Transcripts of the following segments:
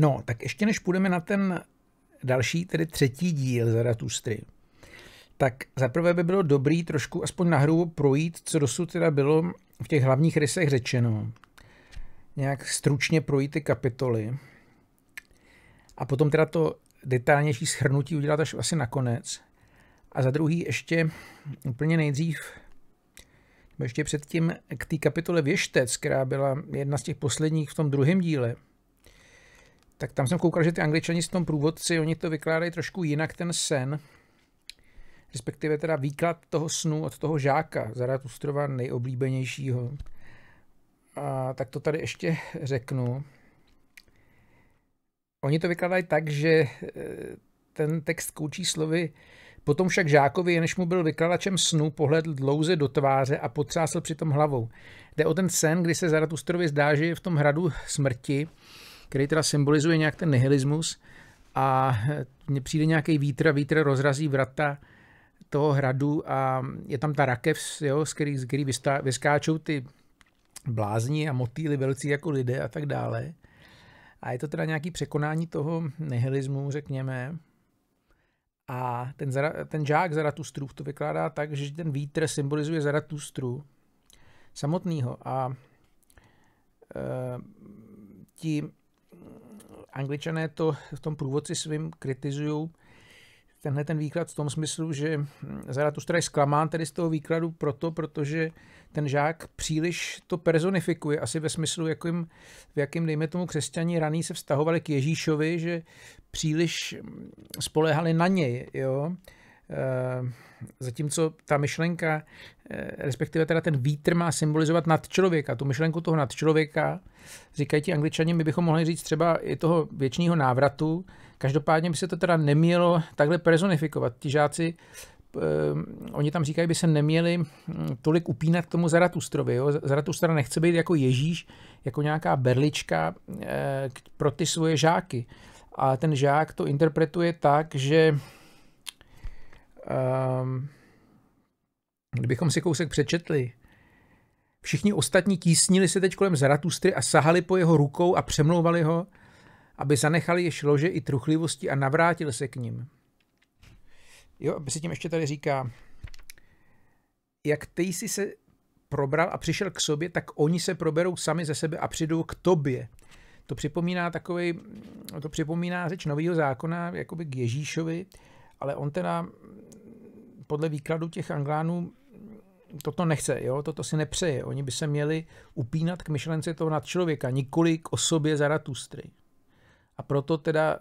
No, tak ještě než půjdeme na ten další, tedy třetí díl Zaratustry, tak zaprvé by bylo dobrý trošku aspoň na hru projít, co dosud teda bylo v těch hlavních rysech řečeno. Nějak stručně projít ty kapitoly. A potom teda to detailnější shrnutí udělat až asi nakonec. A za druhý ještě úplně nejdřív, ještě předtím k té kapitole Věštec, která byla jedna z těch posledních v tom druhém díle – tak tam jsem koukal, že ty angličani s tom průvodci, oni to vykládají trošku jinak ten sen, respektive teda výklad toho snu od toho žáka, Zaratustrova nejoblíbenějšího. A tak to tady ještě řeknu. Oni to vykládají tak, že e, ten text koučí slovy Potom však žákovi, než mu byl vykladačem snu, pohledl dlouze do tváře a potřásl přitom hlavou. Jde o ten sen, kdy se Zaratustrovi zdá, že je v tom hradu smrti který teda symbolizuje nějak ten nihilismus a mně přijde nějaký vítr a vítr rozrazí vrata toho hradu a je tam ta rakev, jo, z který, z který vystá, vyskáčou ty blázni a motýly velcí jako lidé a tak dále. A je to teda nějaký překonání toho nihilismu, řekněme. A ten, ten žák Zaratustru to vykládá tak, že ten vítr symbolizuje Zaratustru samotného. A e, ti angličané to v tom průvodci svým kritizují tenhle ten výklad v tom smyslu, že hm, Zaratus je zklamán tedy z toho výkladu proto, protože ten žák příliš to personifikuje, asi ve smyslu, jakým, v jakým, dejme tomu, křesťani raní se vztahovali k Ježíšovi, že příliš hm, spolehali na něj, jo. Eh, zatímco ta myšlenka, eh, respektive teda ten vítr má symbolizovat nad člověka, tu myšlenku toho nad člověka, říkají ti angličani, my bychom mohli říct třeba i toho věčního návratu, každopádně by se to teda nemělo takhle personifikovat. Ti žáci eh, oni tam říkají, by se neměli hm, tolik upínat k tomu Zaratustrovi. Jo? Zaratustra nechce být jako Ježíš, jako nějaká berlička pro ty svoje žáky. A ten žák to interpretuje tak, že um, kdybychom si kousek přečetli, všichni ostatní tísnili se teď kolem Zaratustry a sahali po jeho rukou a přemlouvali ho, aby zanechali jež lože i truchlivosti a navrátil se k ním. Jo, aby se tím ještě tady říká, jak ty jsi se probral a přišel k sobě, tak oni se proberou sami ze sebe a přijdou k tobě. To připomíná takový, to připomíná řeč nového zákona, jakoby k Ježíšovi, ale on teda podle výkladu těch Anglánů toto nechce, jo? toto si nepřeje. Oni by se měli upínat k myšlence toho nadčlověka, nikoli k osobě Zaratustry. A proto teda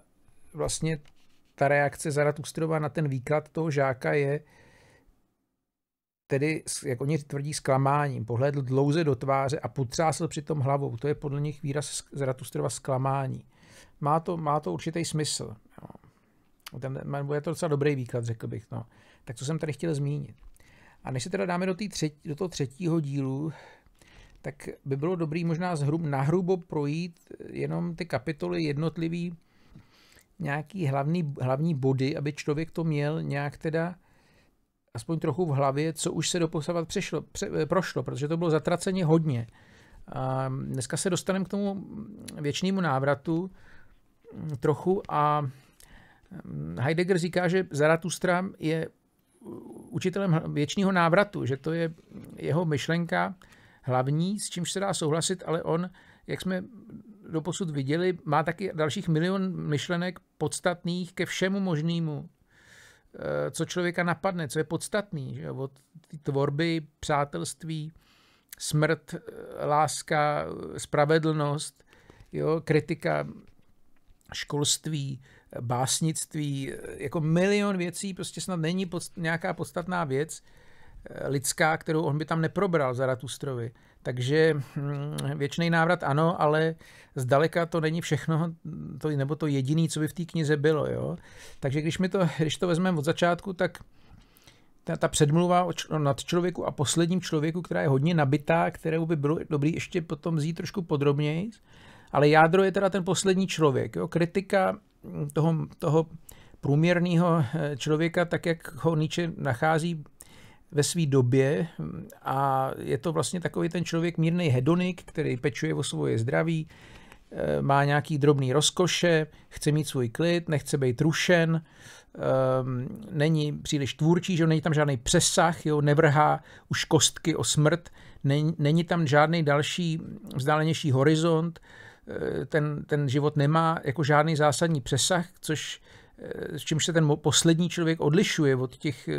vlastně ta reakce Zaratustrova na ten výklad toho žáka je tedy, jak oni tvrdí, zklamáním. Pohlédl dlouze do tváře a potřásl přitom hlavou. To je podle nich výraz Zaratustrova zklamání. Má to, má to určitý smysl. Jo. Ten, bude to docela dobrý výklad, řekl bych. No. Tak co jsem tady chtěl zmínit. A než se teda dáme do, třetí, do toho třetího dílu, tak by bylo dobré možná zhrub, nahrubo projít eh, jenom ty kapitoly jednotlivý, nějaký hlavní, hlavní body, aby člověk to měl nějak teda aspoň trochu v hlavě, co už se doposavat přešlo, pře, eh, prošlo, protože to bylo zatraceně hodně. A dneska se dostaneme k tomu věčnému návratu mm, trochu a Heidegger říká, že Zaratustra je učitelem věčního návratu, že to je jeho myšlenka hlavní, s čímž se dá souhlasit, ale on, jak jsme doposud viděli, má taky dalších milion myšlenek podstatných ke všemu možnému, eh, co člověka napadne, co je podstatný, že od tvorby, přátelství, smrt, eh, láska, spravedlnost, jo, kritika školství, básnictví, jako milion věcí, prostě snad není podst- nějaká podstatná věc eh, lidská, kterou on by tam neprobral Ratustrovi. Takže hm, věčný návrat ano, ale zdaleka to není všechno, to, nebo to jediné, co by v té knize bylo. Jo? Takže když, mi to, když to vezmeme od začátku, tak ta, ta předmluva o č- nad člověku a posledním člověku, která je hodně nabitá, kterou by bylo dobrý ještě potom vzít trošku podrobněji, ale jádro je teda ten poslední člověk. Jo? Kritika toho, toho průměrného eh, člověka, tak jak ho Nietzsche nachází ve své době a je to vlastně takový ten člověk mírný hedonik, který pečuje o svoje zdraví, eh, má nějaký drobný rozkoše, chce mít svůj klid, nechce být rušen, ehm, není příliš tvůrčí, že není tam žádný přesah, jo, nevrhá už kostky o smrt, není, není tam žádný další vzdálenější horizont, Eh, ten, ten život nemá jako žádný zásadní přesah, což eh, s čímž se ten poslední člověk odlišuje od těch eh,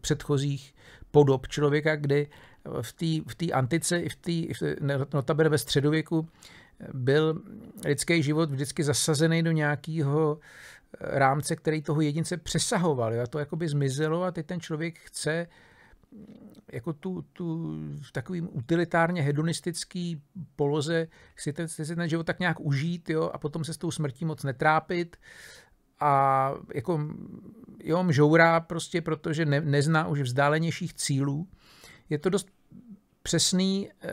předchozích podob člověka, kdy v té v tý antice i v té, no, notaber ve středověku, byl lidský život vždycky zasazený do nějakého rámce, který toho jedince přesahoval. A to jakoby zmizelo a teď ten člověk chce jako tu, tu v takovým utilitárně hedonistický poloze si ten, si ten život tak nějak užít jo, a potom se s tou smrtí moc netrápit a jako jo, mžourá prostě, protože ne, nezná už vzdálenějších cílů. Je to dost přesný, e,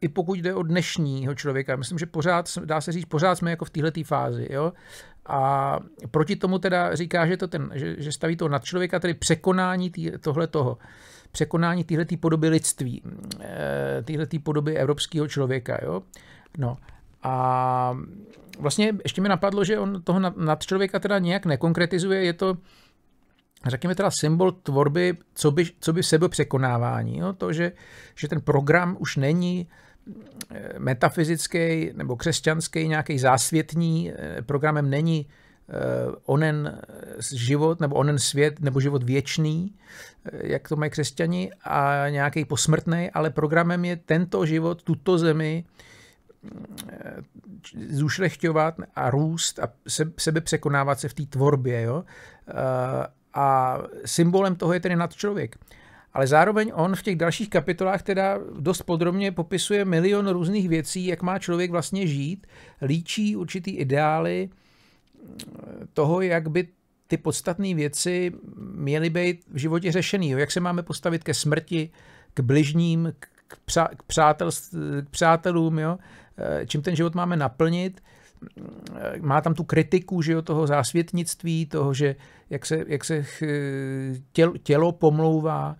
i pokud jde o dnešního člověka. Myslím, že pořád, dá se říct, pořád jsme jako v této fázi. Jo? A proti tomu teda říká, že, to ten, že, že staví to nad člověka, tedy překonání tý, tohle toho překonání téhleté podoby lidství, eh, téhleté podoby evropského člověka. Jo? No. A vlastně ještě mi napadlo, že on toho nad člověka teda nějak nekonkretizuje, je to, řekněme teda symbol tvorby, co by, co by sebe překonávání. Jo? To, že, že ten program už není eh, metafyzický nebo křesťanský, nějaký zásvětní, eh, programem není Eh, onen eh, život, nebo onen svět, nebo život věčný, eh, jak to mají křesťani, a nějaký posmrtný, ale programem je tento život, tuto zemi zušlechťovat a růst a sebe překonávat se v té tvorbě. Jo? A symbolem toho je tedy nadčlověk. člověk. Ale zároveň on v těch dalších kapitolách teda dost podrobně popisuje milion různých věcí, jak má člověk vlastně žít, líčí určitý ideály, toho, jak by ty podstatné věci měly být v životě řešený. Jo? Jak se máme postavit ke smrti, k bližním, k, přa, k, přátel, k přátelům, jo? Eh, čím ten život máme naplnit. Eh, má tam tu kritiku že jo, toho zásvětnictví, toho, že jak se, jak se eh, tělo, tělo pomlouvá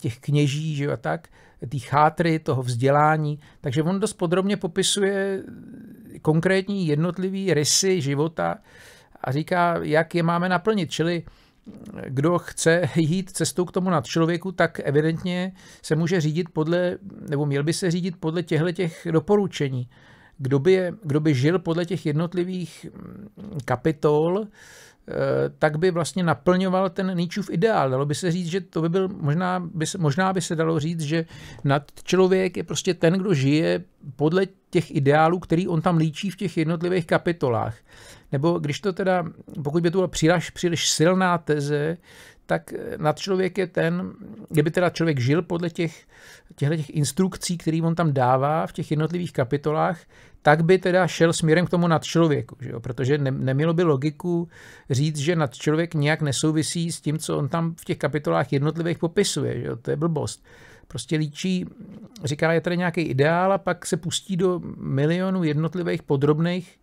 těch kněží že jo, a tak, ty chátry, toho vzdělání. Takže on dost podrobně popisuje konkrétní jednotlivý rysy života a říká, jak je máme naplnit. Čili eh, kdo chce jít cestou k tomu nadčlověku, tak evidentně se může řídit podle, nebo měl by se řídit podle těchto těch doporučení. Kdo by, je, kdo by žil podle těch jednotlivých mm, kapitol, eh, tak by vlastně naplňoval ten Nietzscheův ideál. Dalo by se říct, že to by byl, možná by se, možná by se dalo říct, že nadčlověk je prostě ten, kdo žije podle těch ideálů, který on tam líčí v těch jednotlivých kapitolách. Nebo když to teda, pokud by to byla příliš, příliš silná teze, tak eh, nad člověk je ten, kdyby teda člověk žil podle těch, těch instrukcí, které on tam dává v těch jednotlivých kapitolách, tak by teda šel směrem k tomu nad člověku, že jo? protože ne, nemělo by logiku říct, že nad člověk nějak nesouvisí s tím, co on tam v těch kapitolách jednotlivých popisuje. Že jo? To je blbost prostě líčí, říká, je tady nějaký ideál a pak se pustí do milionu jednotlivých podrobných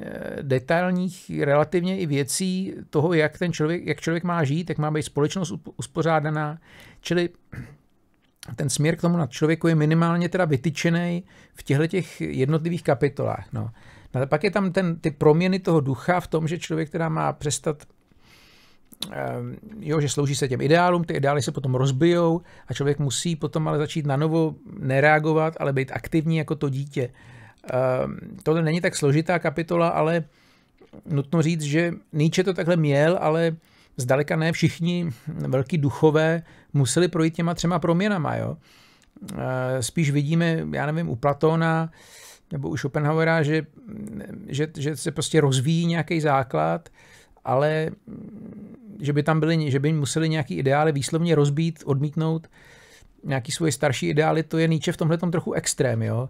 eh, detailních relativně i věcí toho, jak ten člověk, jak člověk má žít, jak má být společnost uspořádaná. Čili ten směr k tomu nad člověku je minimálně teda vytyčený v těchto těch jednotlivých kapitolách. No. No, pak je tam ten, ty proměny toho ducha v tom, že člověk teda má přestat Ehm, jo, že slouží se těm ideálům, ty ideály se potom rozbijou a člověk musí potom ale začít na novo nereagovat, ale být aktivní jako to dítě. Ehm, tohle není tak složitá kapitola, ale nutno říct, že Nietzsche to takhle měl, ale zdaleka ne všichni velký duchové museli projít těma třema proměnama. Jo? Ehm, spíš vidíme, já nevím, u Platona nebo u Schopenhauera, že, že, že se prostě rozvíjí nějaký základ, ale že by tam byly, že by museli nějaký ideály výslovně rozbít, odmítnout nějaký svoje starší ideály, to je Nietzsche v tomhle trochu extrém, jo.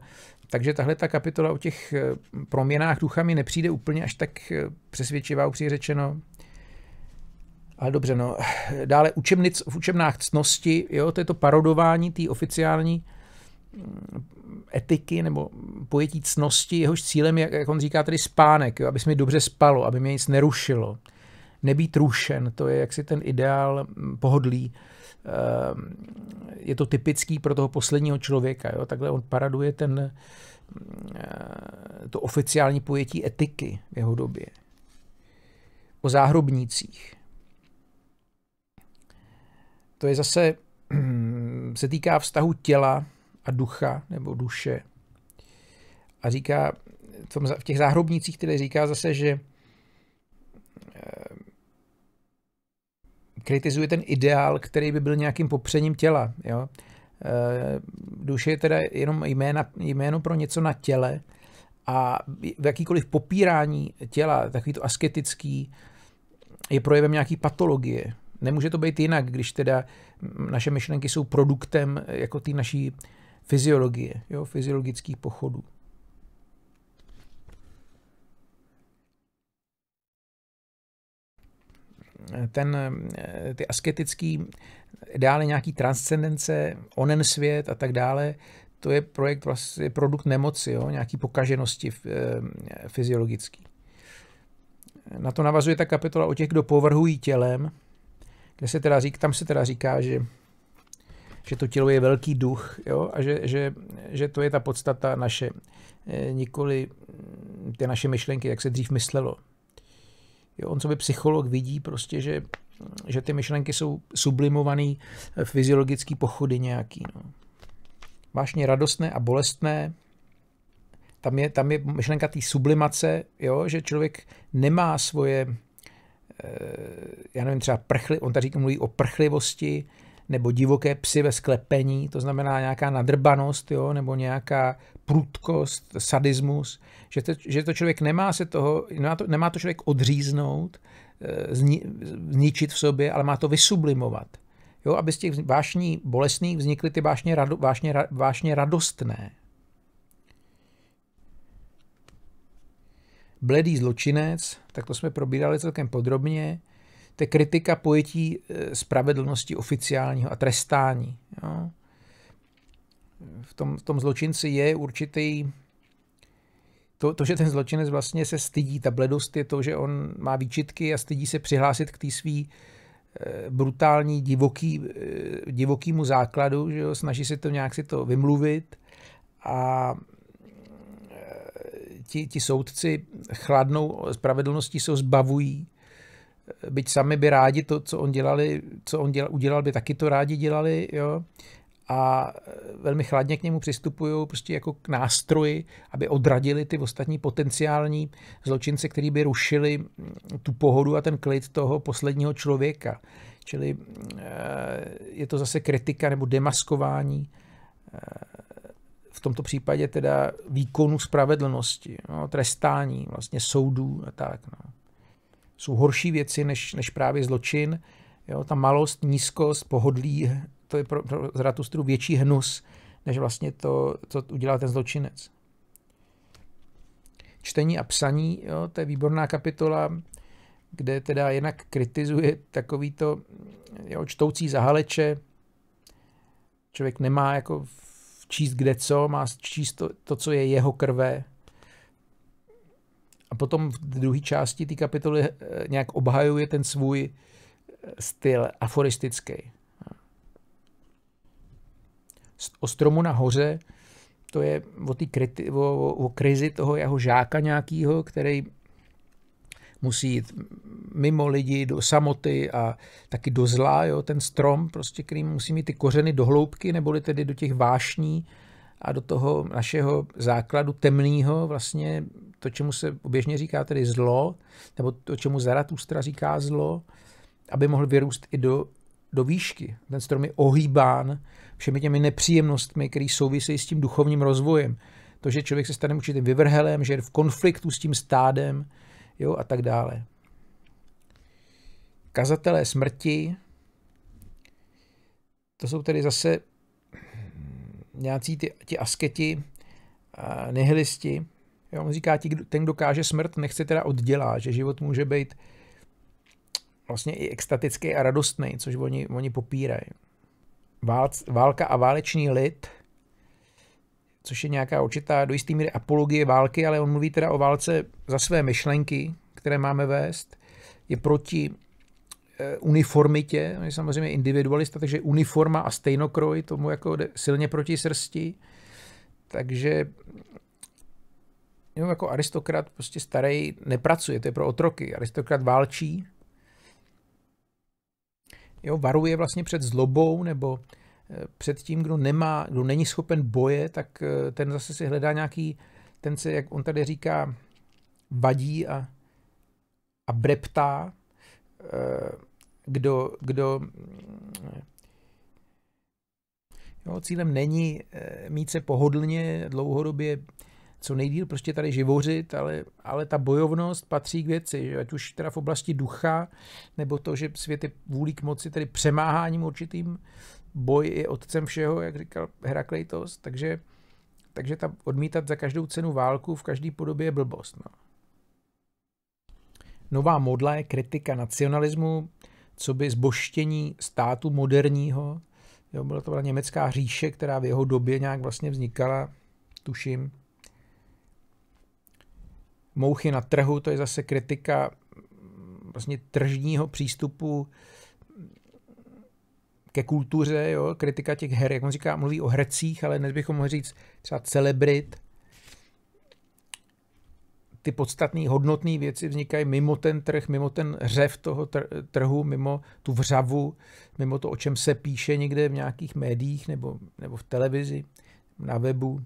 Takže tahle ta kapitola o těch eh, proměnách ducha mi nepřijde úplně až tak eh, přesvědčivá, upřímně řečeno. Ale dobře, no. Dále učebnic, v učebnách ctnosti, jo, to je to parodování té oficiální mm, etiky nebo pojetí cnosti, jehož cílem je, jak on říká, tedy spánek, jo, aby se mi dobře spalo, aby mě nic nerušilo nebýt rušen, to je jaksi ten ideál pohodlí. Ehm, je to typický pro toho posledního člověka. Jo? Takhle on paraduje ten, eh, to oficiální pojetí etiky v jeho době. O záhrobnících. To je zase, se týká vztahu těla a ducha nebo duše. A říká, v těch záhrobnících tedy říká zase, že eh, kritizuje ten ideál, který by byl nějakým popřením těla. Jo? Eh, duše je teda jenom jména, jméno pro něco na těle a v jakýkoliv popírání těla, takový to asketický, je projevem nějaký patologie. Nemůže to být jinak, když teda naše myšlenky jsou produktem jako ty naší fyziologie, jo, fyziologických pochodů. ten, eh, ty asketický dále nějaký transcendence, onen svět a tak dále, to je projekt vlastně produkt nemoci, jo? nějaký pokaženosti eh, fyziologický. Na to navazuje ta kapitola o těch, kdo povrhují tělem, kde se teda říká, tam se teda říká, že, že to tělo je velký duch jo? a že, že, že, to je ta podstata naše, eh, nikoli mm, ty naše myšlenky, jak se dřív myslelo. Jo, on co by psycholog vidí prostě, že, že ty myšlenky jsou sublimované v eh, fyziologické pochody nějaký. No. Vášně radostné a bolestné, tam je, tam je myšlenka té sublimace, jo, že člověk nemá svoje, eh, já nevím, třeba prchli, on tady mluví o prchlivosti, nebo divoké psy ve sklepení, to znamená nějaká nadrbanost, jo, nebo nějaká prudkost, sadismus, že to, že to člověk nemá se toho, nemá to, nemá to člověk odříznout, eh, zni, zničit v sobě, ale má to vysublimovat. Jo, aby z těch vášní bolestných vznikly ty vášně, rado, vášně, vášně radostné. Bledý zločinec, tak to jsme probírali celkem podrobně, to je kritika pojetí eh, spravedlnosti oficiálního a trestání. Jo v tom, v tom zločinci je určitý to, to, že ten zločinec vlastně se stydí, ta bledost je to, že on má výčitky a stydí se přihlásit k té svý eh, brutální divoký, eh, divokýmu základu, že jo, snaží se to nějak si to vymluvit a eh, ti, ti soudci chladnou spravedlností se ho zbavují, byť sami by rádi to, co on, dělali, co on dělal, udělal, by taky to rádi dělali, jo a e, velmi chladně k němu přistupují prostě jako k nástroji, aby odradili ty ostatní potenciální zločince, který by rušili tu pohodu a ten klid toho posledního člověka. Čili e, je to zase kritika nebo demaskování e, v tomto případě teda výkonu spravedlnosti, no, trestání vlastně soudů a tak. No. Jsou horší věci než, než právě zločin, Jo, ta malost, nízkost, pohodlí, to je pro, pro Zratustru větší hnus, než vlastně to, co udělal ten zločinec. Čtení a psaní, jo, to je výborná kapitola, kde teda jednak kritizuje takovýto jo, čtoucí zahaleče. Člověk nemá jako číst kde co, má číst to, to co je jeho krve. A potom v druhé části té kapitoly eh, nějak obhajuje ten svůj eh, styl aforistický o stromu nahoře, to je o, ty kriti, o, o krizi toho jeho žáka nějakého, který musí jít mimo lidi, do samoty a taky do zla, jo, ten strom, prostě, který musí mít ty kořeny do hloubky, neboli tedy do těch vášní a do toho našeho základu temného, vlastně to, čemu se oběžně říká tedy zlo, nebo to, čemu Zaratustra říká zlo, aby mohl vyrůst i do do výšky. Ten strom je ohýbán všemi těmi nepříjemnostmi, které souvisejí s tím duchovním rozvojem. To, že člověk se stane určitým vyvrhelem, že je v konfliktu s tím stádem jo, a tak dále. Kazatelé smrti, to jsou tedy zase nějací ty, ty asketi, nihilisti. Jo, on říká, ti, ten, kdo káže smrt, nechce teda oddělat, že život může být vlastně i extatický a radostný, což oni, oni popírají. Válc, válka a válečný lid, což je nějaká určitá do jistý míry apologie války, ale on mluví teda o válce za své myšlenky, které máme vést, je proti eh, uniformitě, on je samozřejmě individualista, takže uniforma a stejnokroj tomu jako jde silně proti srsti. Takže jo, jako aristokrat prostě starý nepracuje, to je pro otroky. Aristokrat válčí, Jo, varuje vlastně před zlobou nebo eh, před tím, kdo nemá, kdo není schopen boje, tak eh, ten zase si hledá nějaký, ten se, jak on tady říká, vadí a, a breptá, eh, kdo, kdo mm, jo, cílem není mít se pohodlně dlouhodobě co nejdíl prostě tady živořit, ale, ale ta bojovnost patří k věci, že ať už teda v oblasti ducha, nebo to, že svět je vůli k moci, tedy přemáháním určitým, boj je otcem všeho, jak říkal Herakleitos, takže, takže ta odmítat za každou cenu válku v každé podobě je blbost. No. Nová modla je kritika nacionalismu, co by zboštění státu moderního, jo, byla to byla německá říše, která v jeho době nějak vlastně vznikala, tuším, mouchy na trhu, to je zase kritika mm, vlastně tržního přístupu ke kultuře, jo, kritika těch her, jak on říká, mluví o hercích, ale dnes bychom mohli říct třeba celebrit. Ty podstatné, hodnotné věci vznikají mimo ten trh, mimo ten řev toho trhu, mimo tu vřavu, mimo to, o čem se píše někde v nějakých médiích nebo, nebo v televizi, na webu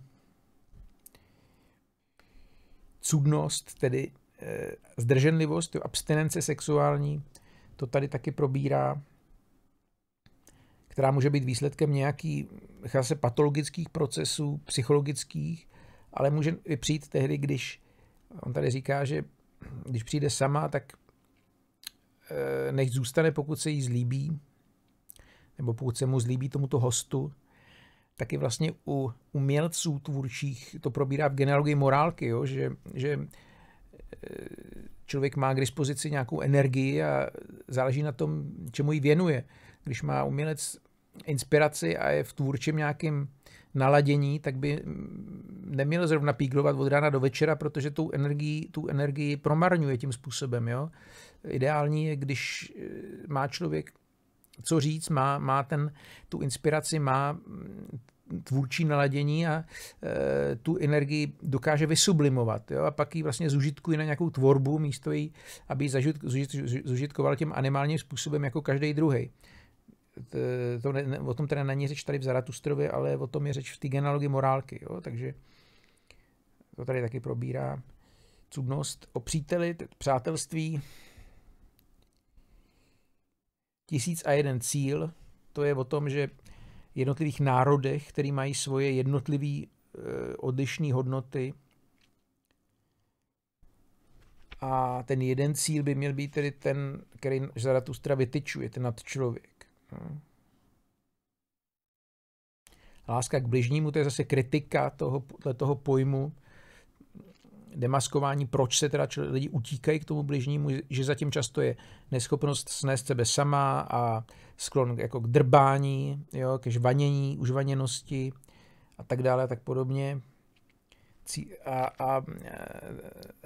cudnost, tedy eh, zdrženlivost, jo, abstinence sexuální, to tady taky probírá, která může být výsledkem nějakých zase patologických procesů, psychologických, ale může i přijít tehdy, když, on tady říká, že když přijde sama, tak eh, nech zůstane, pokud se jí zlíbí, nebo pokud se mu zlíbí tomuto hostu, taky vlastně u umělců tvůrčích to probírá v genealogii morálky, jo? Že, že e, člověk má k dispozici nějakou energii a záleží na tom, čemu ji věnuje. Když má umělec inspiraci a je v tvůrčím nějakým naladění, tak by mm, neměl zrovna píglovat od rána do večera, protože tu energii, tu energii promarňuje tím způsobem. Jo? Ideální je, když e, má člověk co říct, má, má ten, tu inspiraci, má mm, tvůrčí naladění a e, tu energii dokáže vysublimovat. Jo? A pak ji vlastně zužitkuje na nějakou tvorbu, místo jí, aby ji zažit, zužit, zužitkoval tím animálním způsobem jako každý druhý. To, ne, ne, o tom teda není řeč tady v Zaratustrově, ale o tom je řeč v té genealogii morálky. Jo? Takže to tady taky probírá cudnost o příteli, přátelství, Tisíc a jeden cíl, to je o tom, že jednotlivých národech, který mají svoje jednotlivé e, odlišné hodnoty. A ten jeden cíl by měl být tedy ten, který Zaratustra vytyčuje, ten nadčlověk. No. Láska k bližnímu, to je zase kritika toho, toho pojmu demaskování, proč se teda lidi utíkají k tomu bližnímu, že zatím často je neschopnost snést sebe sama a sklon jako k drbání, jo, ke žvanění, užvaněnosti a tak dále a tak podobně. A, a eh,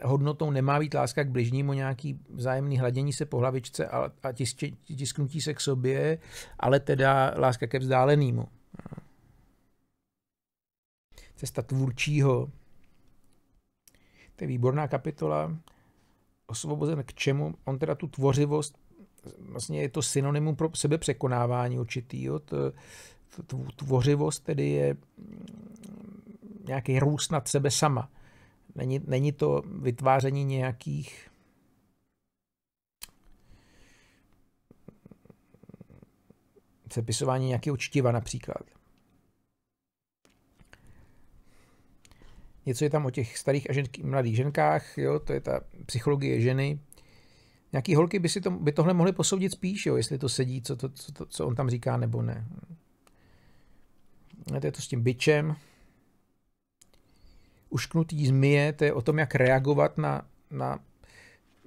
hodnotou nemá být láska k bližnímu, nějaký vzájemný hladění se po hlavičce a, a tiskě, tisknutí se k sobě, ale teda láska ke vzdálenému. Cesta tvůrčího, to je výborná kapitola. Osvobozen k čemu? On teda tu tvořivost, vlastně je to synonymum pro sebe překonávání určitýho. To, to, tvořivost tedy je mm, nějaký růst nad sebe sama. Není, není to vytváření nějakých mm, sepisování nějakého čtiva například. Něco je tam o těch starých a ženky, mladých ženkách, jo, to je ta psychologie ženy. Nějaký holky by, si to, by tohle mohly posoudit spíš, jo, jestli to sedí, co, to, co, to, co on tam říká, nebo ne. No, to je to s tím bičem. Ušknutý zmije, to je o tom, jak reagovat na, na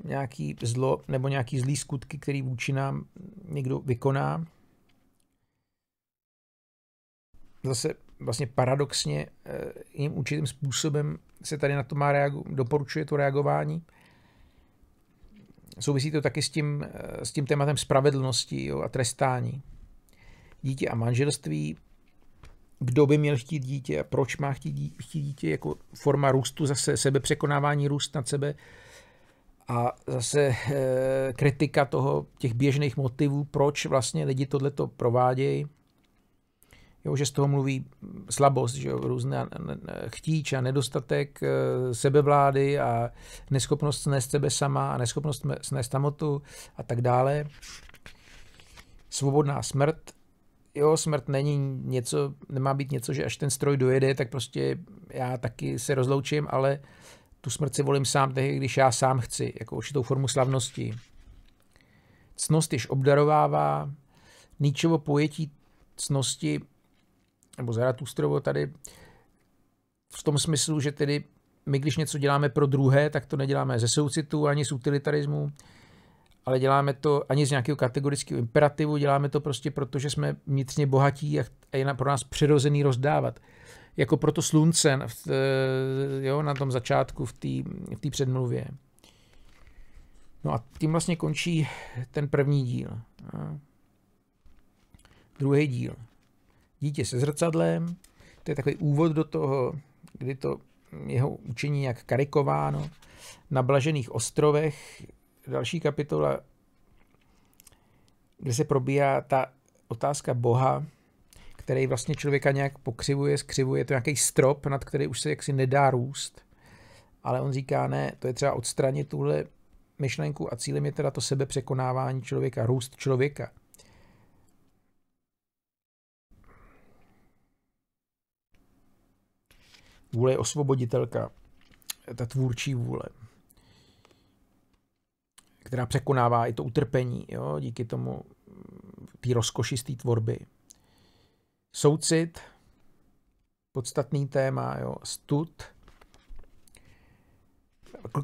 nějaký zlo nebo nějaký zlý skutky, který vůči nám někdo vykoná. Zase vlastně paradoxně eh, jim určitým způsobem se tady na to má reago- doporučuje to reagování. Souvisí to taky s tím, eh, s tím tématem spravedlnosti jo, a trestání. Dítě a manželství, kdo by měl chtít dítě a proč má chtít dítě, chtít dítě jako forma růstu, zase překonávání růst nad sebe a zase eh, kritika toho těch běžných motivů, proč vlastně lidi tohleto provádějí jo, že z toho mluví slabost, že jo, různá chtíč a nedostatek eh, sebevlády a neschopnost snést sebe sama a neschopnost snést samotu a tak dále. Svobodná smrt, jo, smrt není něco, nemá být něco, že až ten stroj dojede, tak prostě já taky se rozloučím, ale tu smrt si volím sám tehdy, když já sám chci, jako určitou formu slavnosti. Cnost již obdarovává, Níčovo pojetí cnosti nebo Zaratustrovo tady v tom smyslu, že tedy my, když něco děláme pro druhé, tak to neděláme ze soucitu ani z utilitarismu, ale děláme to ani z nějakého kategorického imperativu, děláme to prostě proto, že jsme vnitřně bohatí a je pro nás přirozený rozdávat. Jako proto slunce v, eh, jo, na tom začátku v té v předmluvě. No a tím vlastně končí ten první díl. A eh. druhý díl dítě se zrcadlem, to je takový úvod do toho, kdy to jeho učení nějak karikováno. Na Blažených ostrovech, další kapitola, kde se probíhá ta otázka Boha, který vlastně člověka nějak pokřivuje, skřivuje, je to nějaký strop, nad který už se jaksi nedá růst. Ale on říká, ne, to je třeba odstranit tuhle myšlenku a cílem je teda to sebe překonávání člověka, růst člověka. Vůle je osvoboditelka, ta tvůrčí vůle, která překonává i to utrpení, jo, díky tomu, mm, té rozkoši z té tvorby. Soucit, podstatný téma, jo, stud,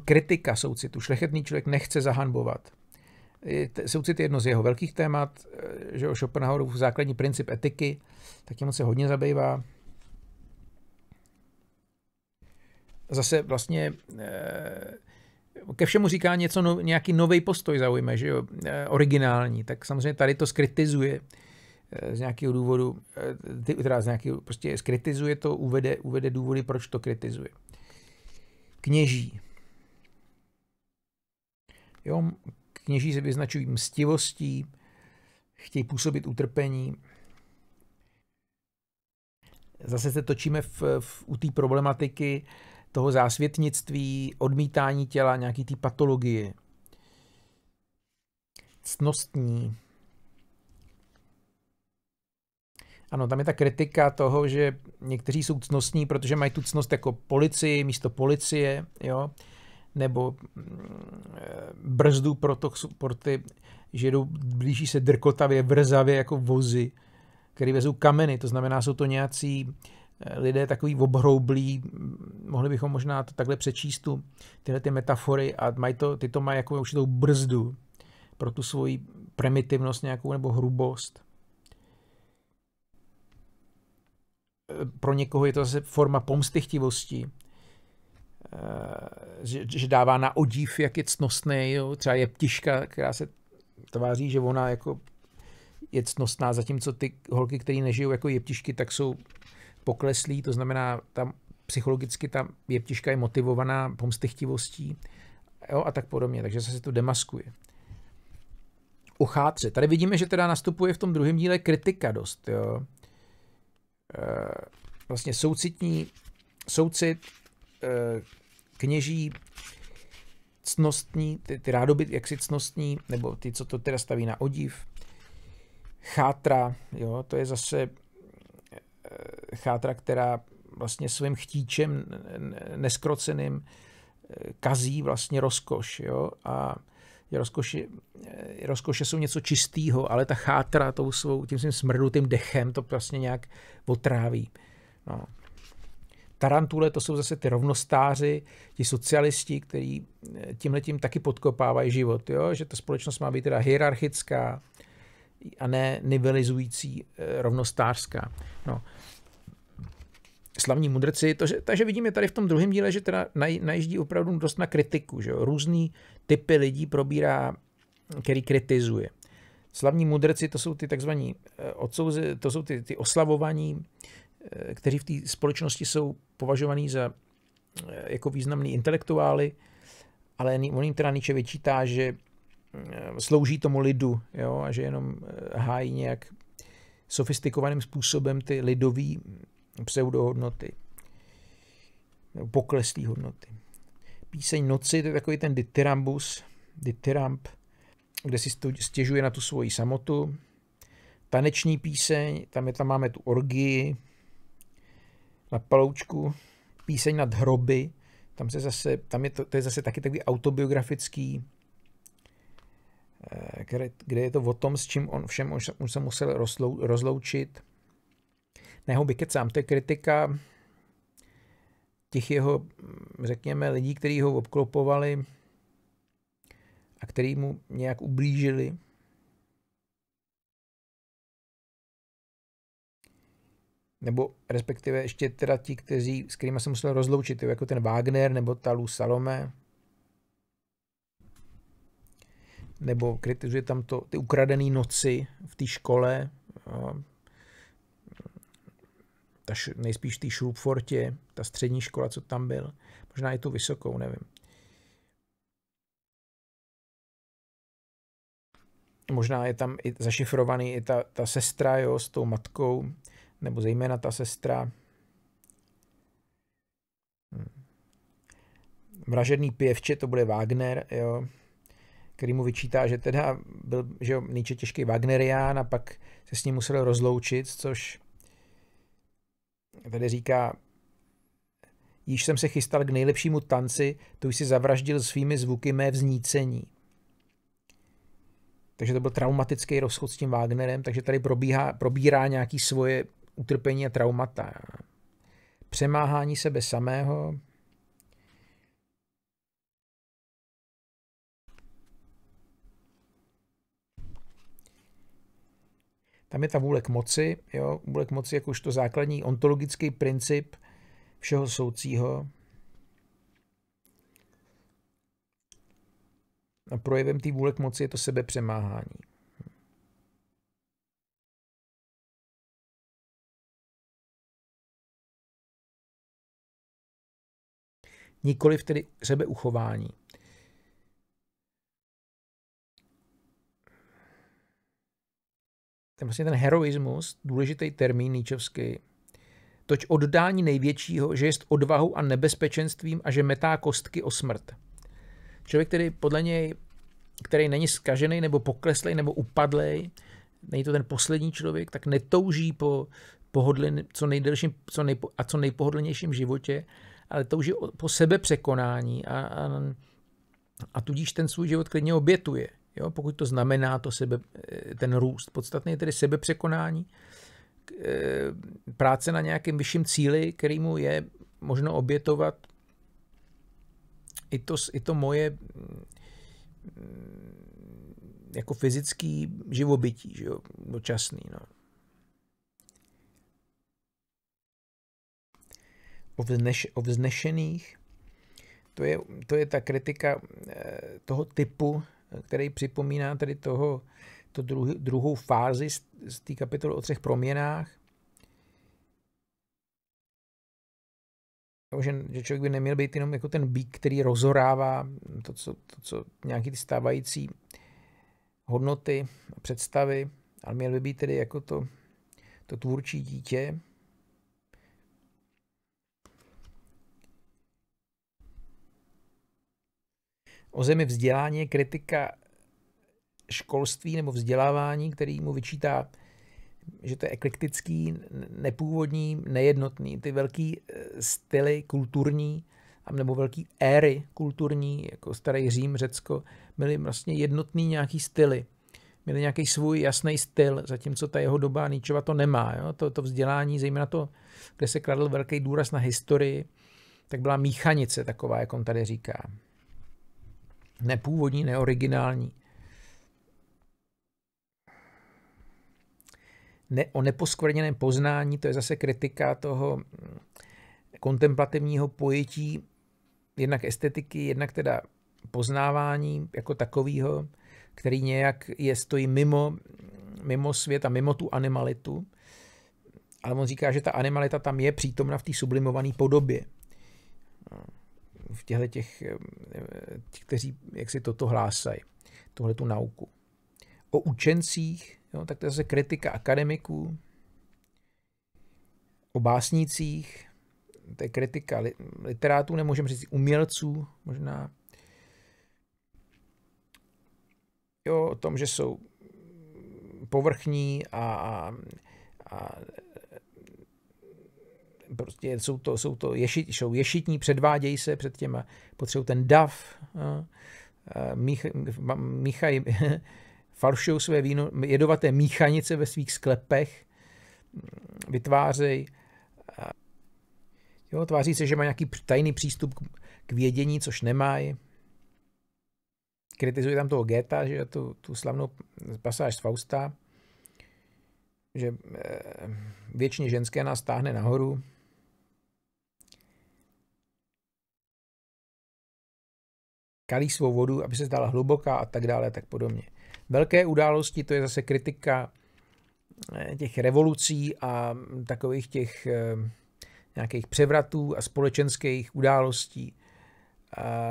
kritika soucitu. Šlechetný člověk nechce zahanbovat. Soucit je jedno z jeho velkých témat, eh, že o Schopenhauerův základní princip etiky, tak jemu se hodně zabývá. zase vlastně eh, ke všemu říká něco, no, nějaký nový postoj zaujme, že jo, eh, originální, tak samozřejmě tady to skritizuje eh, z nějakého důvodu, teda z nějakého, prostě skritizuje to, uvede, uvede důvody, proč to kritizuje. Kněží. Jo, kněží se vyznačují mstivostí, chtějí působit utrpení. Zase se točíme v, v, u té problematiky, toho zásvětnictví, odmítání těla, nějaký té patologie. Cnostní. Ano, tam je ta kritika toho, že někteří jsou cnostní, protože mají tu cnost jako policii místo policie, jo, nebo mm, eh, brzdu pro, to, pro ty, že jdou, blíží se drkotavě, vrzavě jako vozy, které vezou kameny, to znamená, jsou to nějací lidé takový obhroublí, mohli bychom možná to takhle přečíst tu, tyhle ty metafory a mají to, ty to mají jako určitou brzdu pro tu svoji primitivnost nějakou nebo hrubost. Pro někoho je to zase forma pomstychtivosti, eh, že, že dává na odív, jak je cnostný, jo? třeba je ptiška, která se tváří, že ona jako je cnostná, zatímco ty holky, které nežijou jako jeptišky, tak jsou pokleslý, to znamená, tam psychologicky ta jeptiška je motivovaná pomstychtivostí jo, a tak podobně, takže se to demaskuje. U chátře, tady vidíme, že teda nastupuje v tom druhém díle kritika dost, jo. E, vlastně soucitní, soucit, e, kněží, cnostní, ty, ty rádoby jaksi cnostní, nebo ty, co to teda staví na odiv, chátra, jo, to je zase Eh, chátra, která vlastně svým chtíčem neskroceným eh, kazí vlastně rozkoš. Jo? A rozkoše, eh, rozkoše jsou něco čistého, ale ta chátra tou svou, tím svým smrdutým dechem to vlastně nějak otráví. No. Tarantule to jsou zase ty rovnostáři, ti socialisti, kteří tímhle tím taky podkopávají život, jo? že ta společnost má být teda hierarchická, a ne nivelizující eh, rovnostářská. No. Slavní mudrci, to, že, takže vidíme tady v tom druhém díle, že teda naj, najíždí opravdu dost na kritiku, že jo? různý typy lidí probírá, který kritizuje. Slavní mudrci, to jsou ty takzvaní, eh, to jsou ty, ty oslavovaní, eh, kteří v té společnosti jsou považovaní za jako významní intelektuály, ale on jim teda Nietzsche vyčítá, že Eh, slouží tomu lidu, jo, a že jenom eh, hájí nějak sofistikovaným způsobem ty lidové pseudohodnoty, pokleslý hodnoty. Píseň Noci, to je takový ten dityrambus, dityramb, kde si stěžuje na tu svoji samotu. Taneční píseň, tam, je, tam máme tu orgii na paloučku. Píseň nad hroby, tam, se zase, tam je to, to je zase taky takový autobiografický Eh, kde, kde je to o tom, s čím on všem už, už se musel rozlou, rozloučit. Ne ho vykecám, to je kritika těch jeho, řekněme, lidí, kteří ho obklopovali a který mu nějak ublížili. Nebo respektive ještě teda ti, kteří, s kterými se musel rozloučit, jako ten Wagner nebo ta Lou Salome, nebo kritizuje tam to, ty ukradené noci v té škole, ta, nejspíš v té Šrubfortě, ta střední škola, co tam byl, možná i tu vysokou, nevím. Možná je tam i zašifrovaný i ta, ta sestra jo, s tou matkou, nebo zejména ta sestra. Hm. Vražedný pěvče, to bude Wagner, jo který mu vyčítá, že teda byl že Nietzsche těžký Wagnerián a pak se s ním musel rozloučit, což tady říká, již jsem se chystal k nejlepšímu tanci, tu jsi zavraždil svými zvuky mé vznícení. Takže to byl traumatický rozchod s tím Wagnerem, takže tady probíhá, probírá nějaký svoje utrpení a traumata. Přemáhání sebe samého, Tam je ta vůle k moci, jo? vůle k moci to základní ontologický princip všeho soucího. A projevem té vůle k moci je to sebepřemáhání. Nikoliv tedy sebeuchování. ten, vlastně ten heroismus, důležitý termín níčovský, toč oddání největšího, že jest odvahu a nebezpečenstvím a že metá kostky o smrt. Člověk, který podle něj, který není skažený nebo pokleslej nebo upadlej, není to ten poslední člověk, tak netouží po pohodlin, co nejdelším co nejpo, a co nejpohodlnějším životě, ale touží po sebe překonání a, a, a tudíž ten svůj život klidně obětuje. Jo, pokud to znamená to sebe, eh, ten růst, podstatný tedy sebepřekonání, eh, práce na nějakém vyšším cíli, kterýmu je možno obětovat i to, i to moje mm, mm, jako fyzický živobytí, že jo, dočasný. No. O, vzneš, o vznešených, to je, to je ta kritika eh, toho typu, který připomíná tedy toho, to druh, druhou fázi z, z té kapitoly o třech proměnách. Že, že člověk by neměl být jenom jako ten bík, který rozhorává to, co, to, co nějaký ty stávající hodnoty, představy, ale měl by být tedy jako to, to tvůrčí dítě, O zemi vzdělání je kritika školství nebo vzdělávání, který mu vyčítá, že to je eklektický, nepůvodní, nejednotný. Ty velký eh, styly kulturní, nebo velký éry kulturní, jako starý Řím, Řecko, měli vlastně jednotný nějaký styly. Měli nějaký svůj jasný styl, zatímco ta jeho doba Níčova to nemá. Jo? To, to vzdělání, zejména to, kde se kladl velký důraz na historii, tak byla míchanice taková, jak on tady říká nepůvodní, neoriginální. Ne, o neposkvrněném poznání, to je zase kritika toho mm, kontemplativního pojetí jednak estetiky, jednak teda poznávání jako takového, který nějak je stojí mimo, mimo svět a mimo tu animalitu. Ale on říká, že ta animalita tam je přítomna v té sublimované podobě v těchto eh, těch, kteří jak si toto hlásají, tuhle tu nauku. O učencích, jo, tak to je zase kritika akademiků, o básnících, to je kritika literátů, nemůžeme říct umělců možná. Jo, o tom, že jsou povrchní a, a, a prostě jsou to, jsou to ješit, jsou ješitní, předvádějí se před těma, potřebují ten dav, eh, eh, Mich, míchají, falšují své víno, jedovaté míchanice ve svých sklepech, mm, vytvářejí, eh, jo, tváří se, že má nějaký tajný přístup k vědění, což nemají. kritizuje tam toho Geta, že tu, tu slavnou pasáž z Fausta, že věčně ženské nás táhne nahoru, kalí svou vodu, aby se stala hluboká a tak dále a tak podobně. Velké události, to je zase kritika eh, těch revolucí a takových těch eh, nějakých převratů a společenských událostí,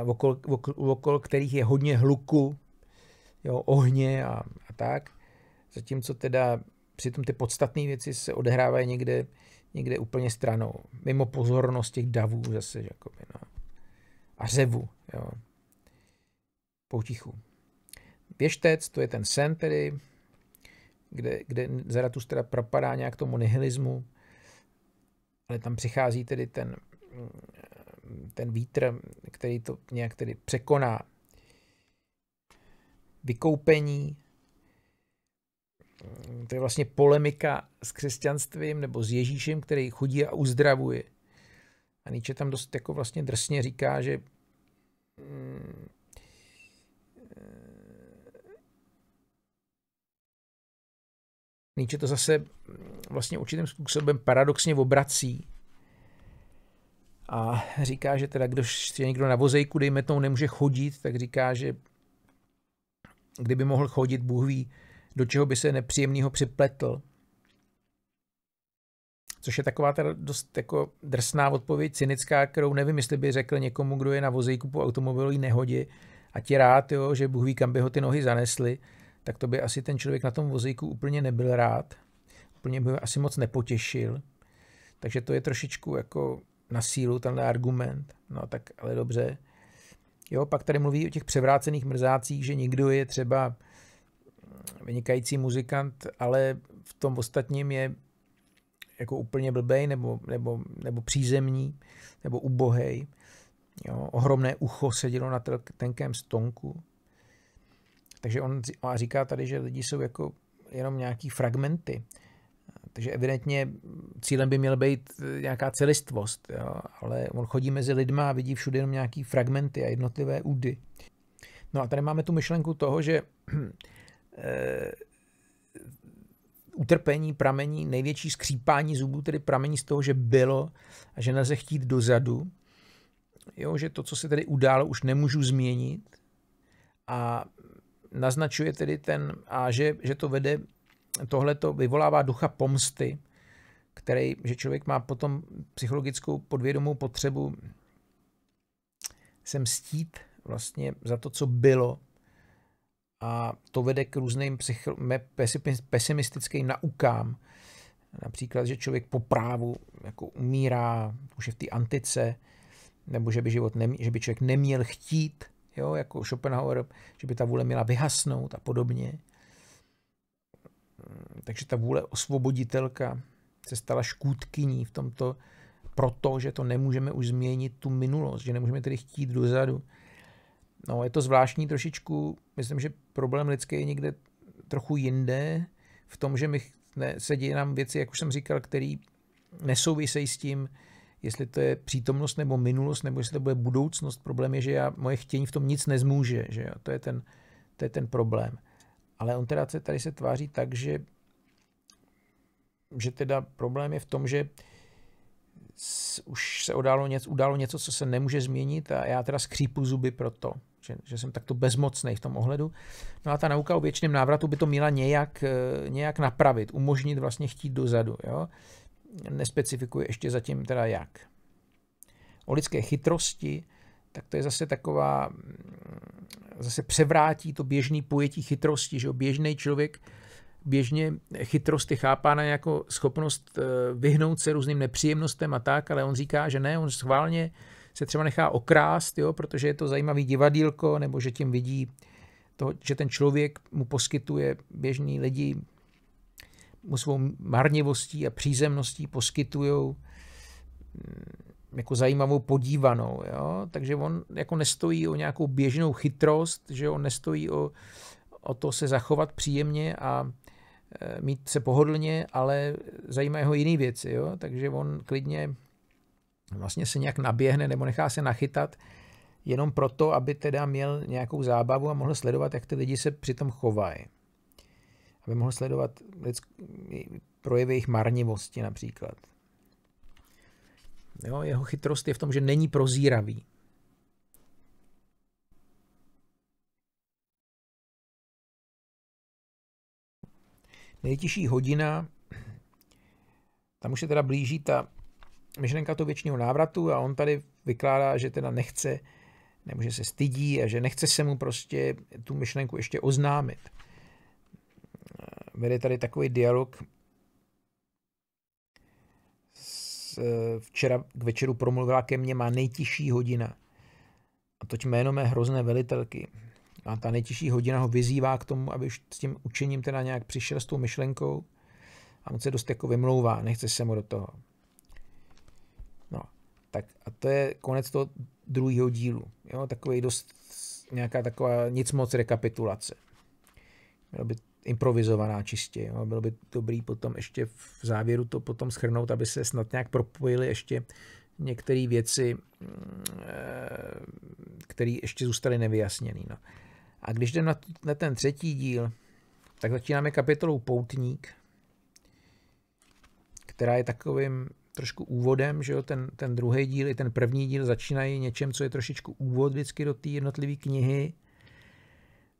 okolo, okolo, okolo kterých je hodně hluku, jo, ohně a, a tak. Zatímco teda přitom ty podstatné věci se odehrávají někde, někde úplně stranou, mimo pozornost těch davů zase, jakoby, no. A řevu, jo potichu. Věštec, to je ten sen tedy, kde, kde Zaratustra propadá nějak tomu nihilismu, ale tam přichází tedy ten, ten vítr, který to nějak tedy překoná. Vykoupení, to je vlastně polemika s křesťanstvím nebo s Ježíšem, který chodí a uzdravuje. A Nietzsche tam dost jako vlastně drsně říká, že mm, Nietzsche to zase vlastně určitým způsobem paradoxně obrací a říká, že teda když je někdo na vozejku, dejme tomu, nemůže chodit, tak říká, že kdyby mohl chodit, Bůh ví, do čeho by se nepříjemného připletl. Což je taková teda dost jako drsná odpověď, cynická, kterou nevím, jestli by řekl někomu, kdo je na vozejku po automobilové nehodě a ti rád, jo, že Bůh ví, kam by ho ty nohy zanesly, tak to by asi ten člověk na tom vozíku úplně nebyl rád, úplně by ho asi moc nepotěšil. Takže to je trošičku jako na sílu tenhle argument. No tak ale dobře. Jo, pak tady mluví o těch převrácených mrzácích, že někdo je třeba vynikající muzikant, ale v tom ostatním je jako úplně blbej nebo, nebo, nebo přízemní nebo ubohej. Jo, ohromné ucho sedělo na tenkém stonku. Takže on říká tady, že lidi jsou jako jenom nějaký fragmenty. Takže evidentně cílem by měl být eh, nějaká celistvost, jo? ale on chodí mezi lidma a vidí všude jenom nějaký fragmenty a jednotlivé údy. No a tady máme tu myšlenku toho, že eh, utrpení pramení, největší skřípání zubů tedy pramení z toho, že bylo a že nelze chtít dozadu, jo? že to, co se tedy událo, už nemůžu změnit a naznačuje tedy ten, a že, že to vede, tohle to vyvolává ducha pomsty, který, že člověk má potom psychologickou podvědomou potřebu se mstít vlastně za to, co bylo. A to vede k různým pesimistickým naukám. Například, že člověk po právu jako umírá, už je v té antice, nebo že by, život nemí, že by člověk neměl chtít, jo, jako Schopenhauer, že by ta vůle měla vyhasnout a podobně. Mm, takže ta vůle osvoboditelka se stala škůdkyní v tomto, proto, že to nemůžeme už změnit tu minulost, že nemůžeme tedy chtít dozadu. No, je to zvláštní trošičku, myslím, že problém lidský je někde trochu jinde, v tom, že my ne, se dějí nám věci, jak už jsem říkal, které nesouvisejí s tím, jestli to je přítomnost nebo minulost, nebo jestli to bude budoucnost. Problém je, že já, moje chtění v tom nic nezmůže. Že jo? To, je ten, to je ten problém. Ale on teda se tady se tváří tak, že, že teda problém je v tom, že už se událo něco, událo něco, co se nemůže změnit a já teda skřípu zuby to, že, že jsem takto bezmocný v tom ohledu. No a ta nauka o věčném návratu by to měla nějak, eh, nějak napravit, umožnit vlastně chtít dozadu. Jo? nespecifikuje ještě zatím teda jak. O lidské chytrosti, tak to je zase taková, mm, zase převrátí to běžný pojetí chytrosti, že běžný člověk běžně chytrost je chápána jako schopnost eh, vyhnout se různým nepříjemnostem a tak, ale on říká, že ne, on schválně se třeba nechá okrást, jo, protože je to zajímavý divadílko, nebo že tím vidí to, že ten člověk mu poskytuje běžný lidi svou marnivostí a přízemností poskytují mm, jako zajímavou podívanou. Jo? Takže on jako nestojí o nějakou běžnou chytrost, že on nestojí o, o to se zachovat příjemně a e, mít se pohodlně, ale zajímá ho jiné věci. Jo? Takže on klidně vlastně se nějak naběhne nebo nechá se nachytat jenom proto, aby teda měl nějakou zábavu a mohl sledovat, jak ty lidi se přitom chovají aby mohl sledovat projevy jejich marnivosti například. Jo, jeho chytrost je v tom, že není prozíravý. Nejtěžší hodina, tam už se teda blíží ta myšlenka toho věčního návratu a on tady vykládá, že teda nechce, nebo že se stydí a že nechce se mu prostě tu myšlenku ještě oznámit vede tady takový dialog. S, eh, včera k večeru promluvila ke mně má nejtěžší hodina. A toť jméno mé hrozné velitelky. A ta nejtěžší hodina ho vyzývá k tomu, aby s tím učením teda nějak přišel s tou myšlenkou. A on se dost jako vymlouvá, nechce se mu do toho. No, tak a to je konec toho druhého dílu. Jo, takový dost nějaká taková nic moc rekapitulace. Mělo by improvizovaná čistě. Jo. Bylo by dobrý potom ještě v závěru to potom schrnout, aby se snad nějak propojily ještě některé věci, eh, které ještě zůstaly nevyjasněné. No. A když jdem na, na ten třetí díl, tak začínáme kapitolou Poutník, která je takovým trošku úvodem, že jo, ten, ten druhý díl i ten první díl začínají něčem, co je trošičku úvod vždycky do té jednotlivé knihy,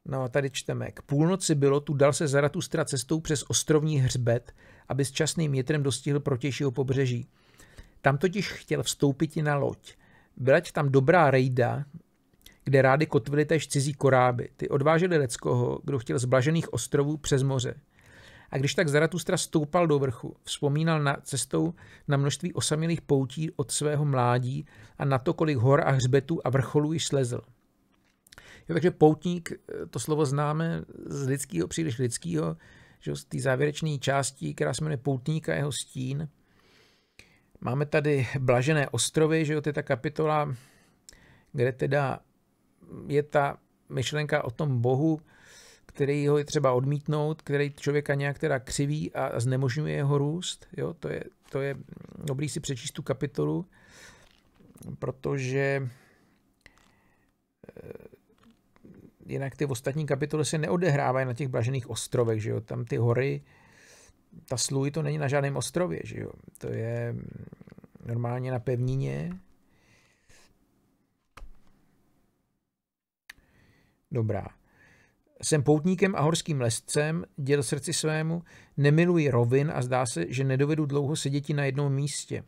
No a tady čteme. K půlnoci bylo tu dal se Zaratustra cestou přes ostrovní hřbet, aby s časným větrem dostihl protějšího pobřeží. Tam totiž chtěl vstoupit i na loď. Byla tam dobrá rejda, kde rády kotvily též cizí koráby. Ty odvážely leckoho, kdo chtěl z blažených ostrovů přes moře. A když tak Zaratustra stoupal do vrchu, vzpomínal na cestou na množství osamělých poutí od svého mládí a na to, kolik hor a hřbetů a vrcholů již slezl. Jo, takže poutník, eh, to slovo známe z lidského, příliš lidského, že z té závěrečné části, která se jmenuje Poutník a jeho stín. Máme tady Blažené ostrovy, že jo, to je ta kapitola, kde teda je ta myšlenka o tom Bohu, který ho je třeba odmítnout, který člověka nějak teda křiví a znemožňuje jeho růst. Jo? To, je, to je dobrý si přečíst tu kapitolu, protože eh, jinak ty ostatní kapitoly se neodehrávají na těch blažených ostrovech, že jo? Tam ty hory, ta sluj to není na žádném ostrově, že jo? To je mm, normálně na pevnině. Dobrá. Jsem poutníkem a horským lescem, děl srdci svému, nemiluji rovin a zdá se, že nedovedu dlouho sedět na jednom místě.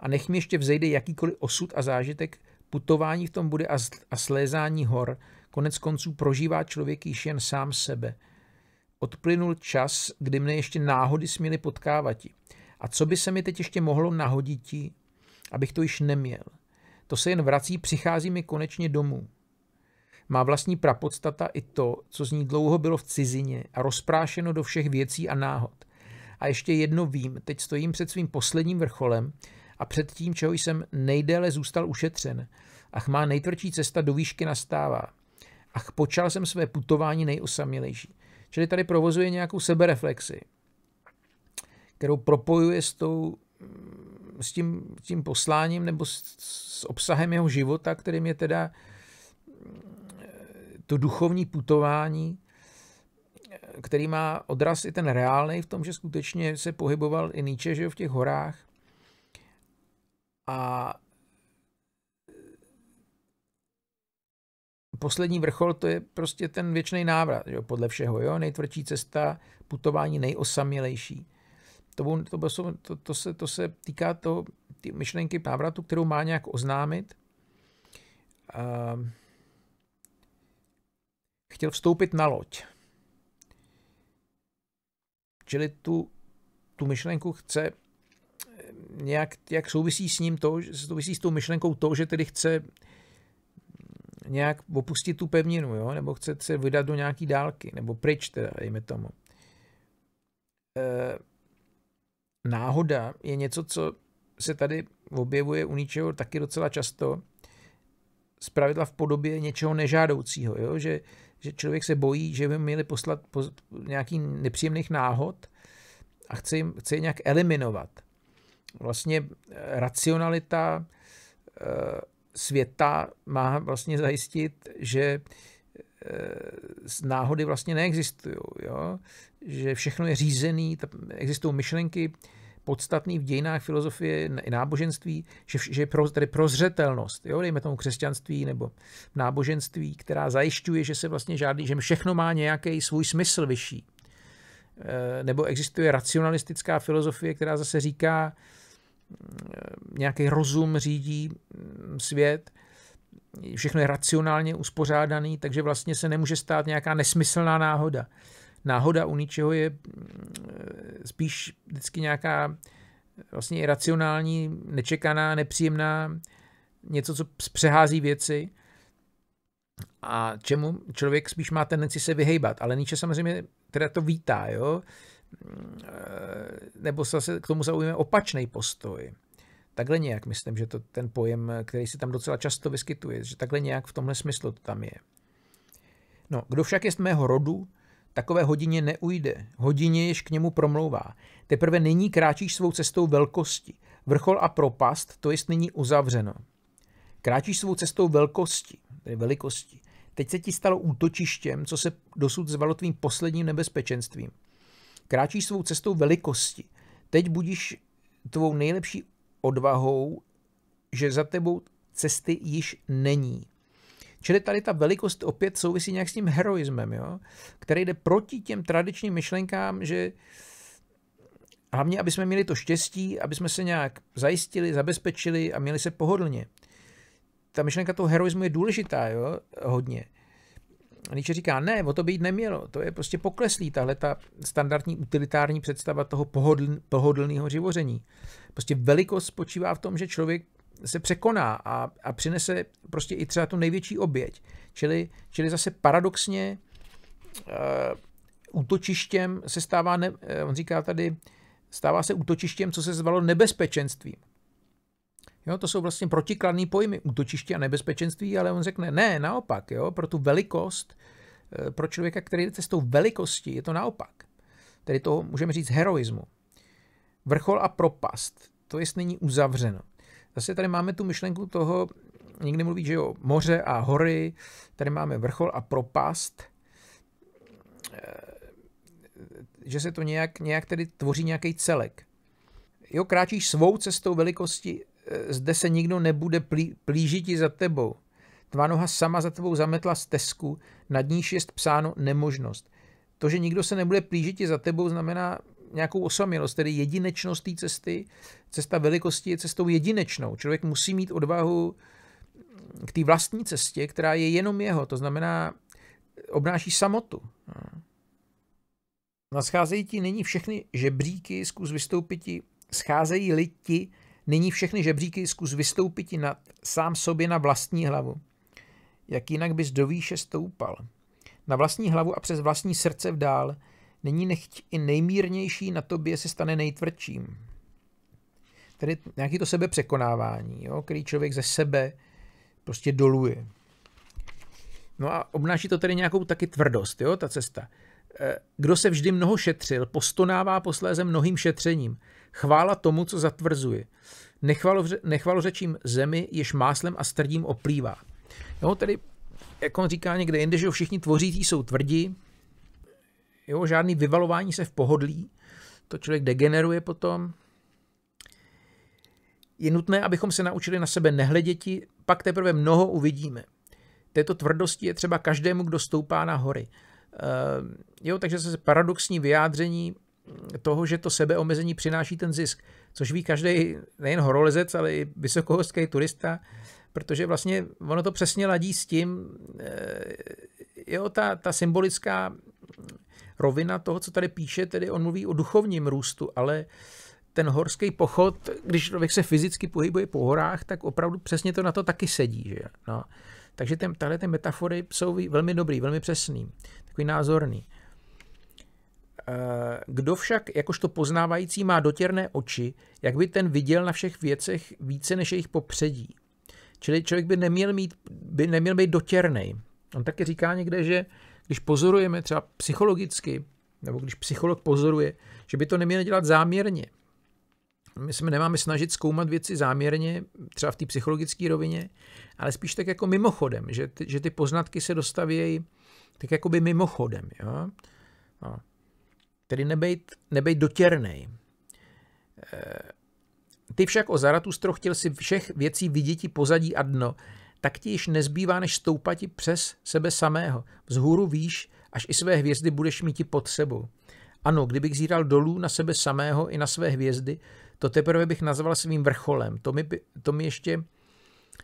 A nech mi ještě vzejde jakýkoliv osud a zážitek, putování v tom bude a, a slézání hor, Konec konců prožívá člověk již jen sám sebe. Odplynul čas, kdy mne ještě náhody směly potkávati. A co by se mi teď ještě mohlo nahodit, abych to již neměl? To se jen vrací, přichází mi konečně domů. Má vlastní prapodstata i to, co z ní dlouho bylo v cizině a rozprášeno do všech věcí a náhod. A ještě jedno vím, teď stojím před svým posledním vrcholem a před tím, čeho jsem nejdéle zůstal ušetřen. Ach má nejtvrdší cesta do výšky nastává a počal jsem své putování nejosamělejší. Čili tady provozuje nějakou sebereflexi, kterou propojuje s, tou, mm, s, tím, s tím posláním nebo s, s obsahem jeho života, kterým je teda mm, to duchovní putování, který má odraz i ten reálný v tom, že skutečně se pohyboval i Nietzsche že v těch horách a poslední vrchol to je prostě ten věčný návrat, jo, podle všeho, jo, nejtvrdší cesta, putování nejosamělejší. To, to, to, to, se, to se týká toho, ty myšlenky návratu, kterou má nějak oznámit. A chtěl vstoupit na loď. Čili tu, tu myšlenku chce eh, nějak, jak souvisí s ním to, že souvisí s tou myšlenkou to, že tedy chce nějak opustit tu pevninu, jo? nebo chce se vydat do nějaký dálky, nebo pryč teda, dejme tomu. E, náhoda je něco, co se tady objevuje u ničeho taky docela často, zpravidla v podobě něčeho nežádoucího, jo? Že, že člověk se bojí, že by měli poslat po, nějaký nepříjemných náhod a chce, jim, chce je nějak eliminovat. Vlastně eh, racionalita e, světa má vlastně zajistit, že e, náhody vlastně neexistují, jo? že všechno je řízený, existují myšlenky podstatné v dějinách filozofie i náboženství, že, že pro, tedy prozřetelnost, jo? dejme tomu křesťanství nebo náboženství, která zajišťuje, že se vlastně žádný, že všechno má nějaký svůj smysl vyšší. E, nebo existuje racionalistická filozofie, která zase říká, Eh, nějaký rozum řídí mm, svět, všechno je racionálně uspořádaný, takže vlastně se nemůže stát nějaká nesmyslná náhoda. Náhoda u ničeho je mm, spíš vždycky nějaká eh, vlastně iracionální, nečekaná, nepříjemná, něco, co přehází věci a čemu člověk spíš má tendenci se vyhejbat. Ale Nietzsche samozřejmě teda to vítá, jo? Eh, nebo zase k tomu zaujme opačný postoj. Takhle nějak myslím, že to ten pojem, který se tam docela často vyskytuje, že takhle nějak v tomhle smyslu to tam je. No, kdo však je z mého rodu, takové hodině neujde. Hodině jež k němu promlouvá. Teprve nyní kráčíš svou cestou velkosti. Vrchol a propast, to jest nyní uzavřeno. Kráčíš svou cestou velkosti, tedy velikosti. Teď se ti stalo útočištěm, co se dosud zvalo tvým posledním nebezpečenstvím. Kráčíš svou cestou velikosti. Teď budíš tvou nejlepší odvahou, že za tebou cesty již není. Čili tady ta velikost opět souvisí nějak s tím heroismem, jo? který jde proti těm tradičním myšlenkám, že hlavně, aby jsme měli to štěstí, aby jsme se nějak zajistili, zabezpečili a měli se pohodlně. Ta myšlenka toho heroismu je důležitá, jo? hodně. Nietzsche říká, ne, o to být nemělo, to je prostě pokleslý, tahle ta standardní utilitární představa toho pohodl, pohodlného živoření. Prostě velikost spočívá v tom, že člověk se překoná a, a přinese prostě i třeba tu největší oběť. Čili, čili zase paradoxně uh, útočištěm se stává, ne, eh, on říká tady, stává se útočištěm, co se zvalo nebezpečenstvím. Jo, to jsou vlastně protikladné pojmy, útočiště a nebezpečenství, ale on řekne, ne, naopak, jo, pro tu velikost, eh, pro člověka, který jde cestou velikosti, je to naopak. Tedy to můžeme říct heroismu. Vrchol a propast, to jest není uzavřeno. Zase tady máme tu myšlenku toho, někdy mluví, že jo, moře a hory, tady máme vrchol a propast, eh, že se to nějak, nějak tedy tvoří nějaký celek. Jo, kráčíš svou cestou velikosti E, zde se nikdo nebude plí, plížiti za tebou. Tvá noha sama za tebou zametla stezku, nad níž je psáno nemožnost. To, že nikdo se nebude plížiti za tebou, znamená nějakou osamělost, tedy jedinečnost té cesty. Cesta velikosti je cestou jedinečnou. Člověk musí mít odvahu k té vlastní cestě, která je jenom jeho, to znamená obnáší samotu. Nascházejí ti nyní všechny žebříky, zkus vystoupit ti, scházejí lidi Nyní všechny žebříky zkus vystoupit nad, sám sobě na vlastní hlavu. Jak jinak bys do výše stoupal. Na vlastní hlavu a přes vlastní srdce vdál. Nyní nechť i nejmírnější na tobě se stane nejtvrdším. Tedy nějaký to sebe překonávání, jo, který člověk ze sebe prostě doluje. No a obnáší to tedy nějakou taky tvrdost, jo, ta cesta. Eh, kdo se vždy mnoho šetřil, postonává posléze mnohým šetřením. Chvála tomu, co zatvrzuje. nechvalo nechvalořečím zemi, jež máslem a strdím oplývá. Jo, tedy, jak on říká někde jinde, že všichni tvořící jsou tvrdí, jo, žádný vyvalování se v pohodlí, to člověk degeneruje potom. Je nutné, abychom se naučili na sebe nehleděti, pak teprve mnoho uvidíme. Této tvrdosti je třeba každému, kdo stoupá na hory. Eh, jo, takže se paradoxní vyjádření toho, že to sebeomezení přináší ten zisk, což ví každý nejen horolezec, ale i vysokohorský turista, protože vlastně ono to přesně ladí s tím, eh, jo, ta, ta symbolická rovina toho, co tady píše, tedy on mluví o duchovním růstu, ale ten horský pochod, když člověk se fyzicky pohybuje po horách, tak opravdu přesně to na to taky sedí. Že? No. Takže ten, tahle ty metafory jsou velmi dobrý, velmi přesný takový názorný. Eh, kdo však, jakožto poznávající, má dotěrné oči, jak by ten viděl na všech věcech více než jejich popředí. Čili člověk by neměl, mít, by neměl být dotěrný. On taky říká někde, že když pozorujeme třeba psychologicky, nebo když psycholog pozoruje, že by to neměl dělat záměrně. My se nemáme snažit zkoumat věci záměrně, třeba v té psychologické rovině, ale spíš tak jako mimochodem, že ty, že ty poznatky se dostavějí tak jakoby mimochodem, jo. No. Tedy nebejt, nebejt dotěrnej. E, ty však o Zaratustroch chtěl si všech věcí viděti pozadí a dno, tak ti již nezbývá, než stoupati přes sebe samého. Vzhůru výš, až i své hvězdy budeš i pod sebou. Ano, kdybych zíral dolů na sebe samého i na své hvězdy, to teprve bych nazval svým vrcholem. To mi, to mi ještě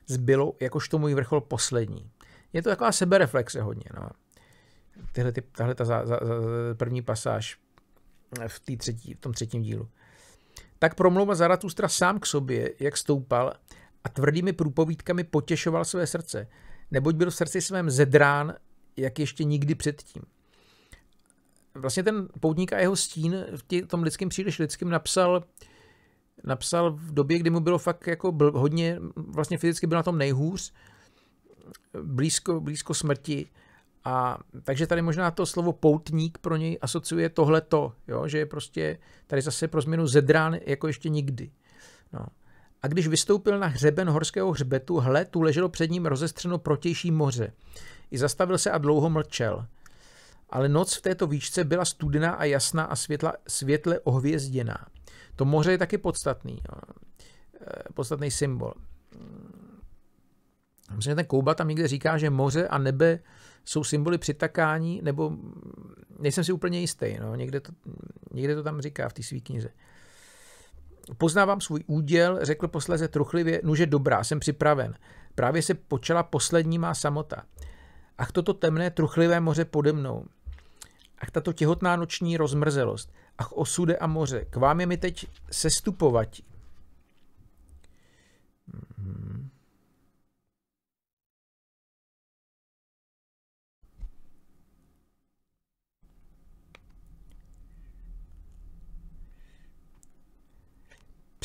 zbylo jakožto můj vrchol poslední. Je to taková sebereflexe hodně. No tyhle ty, tahle ta za, za, za, první pasáž v, tý třetí, v tom třetím dílu. Tak promlouva Zaratustra sám k sobě, jak stoupal a tvrdými průpovídkami potěšoval své srdce, neboť byl v srdci svém zedrán, jak ještě nikdy předtím. Vlastně ten poutník a jeho stín v tom lidském příliš lidským napsal napsal v době, kdy mu bylo fakt jako byl hodně, vlastně fyzicky byl na tom nejhůř, blízko, blízko smrti a takže tady možná to slovo poutník pro něj asociuje tohleto, jo? že je prostě tady zase pro změnu zedrán jako ještě nikdy. No. A když vystoupil na hřeben horského hřbetu, hle, tu leželo před ním rozestřeno protější moře. I zastavil se a dlouho mlčel. Ale noc v této výšce byla studená a jasná a světla, světle ohvězděná. To moře je taky podstatný, e, podstatný symbol. Myslím, že ten Kouba tam někde říká, že moře a nebe jsou symboly přitakání, nebo nejsem si úplně jistý, no, někde, to, někde to tam říká v té své knize. Poznávám svůj úděl, řekl posleze truchlivě, nuže dobrá, jsem připraven. Právě se počala poslední má samota. Ach toto temné, truchlivé moře pode mnou. Ach tato těhotná noční rozmrzelost. Ach osude a moře, k vám je mi teď sestupovat.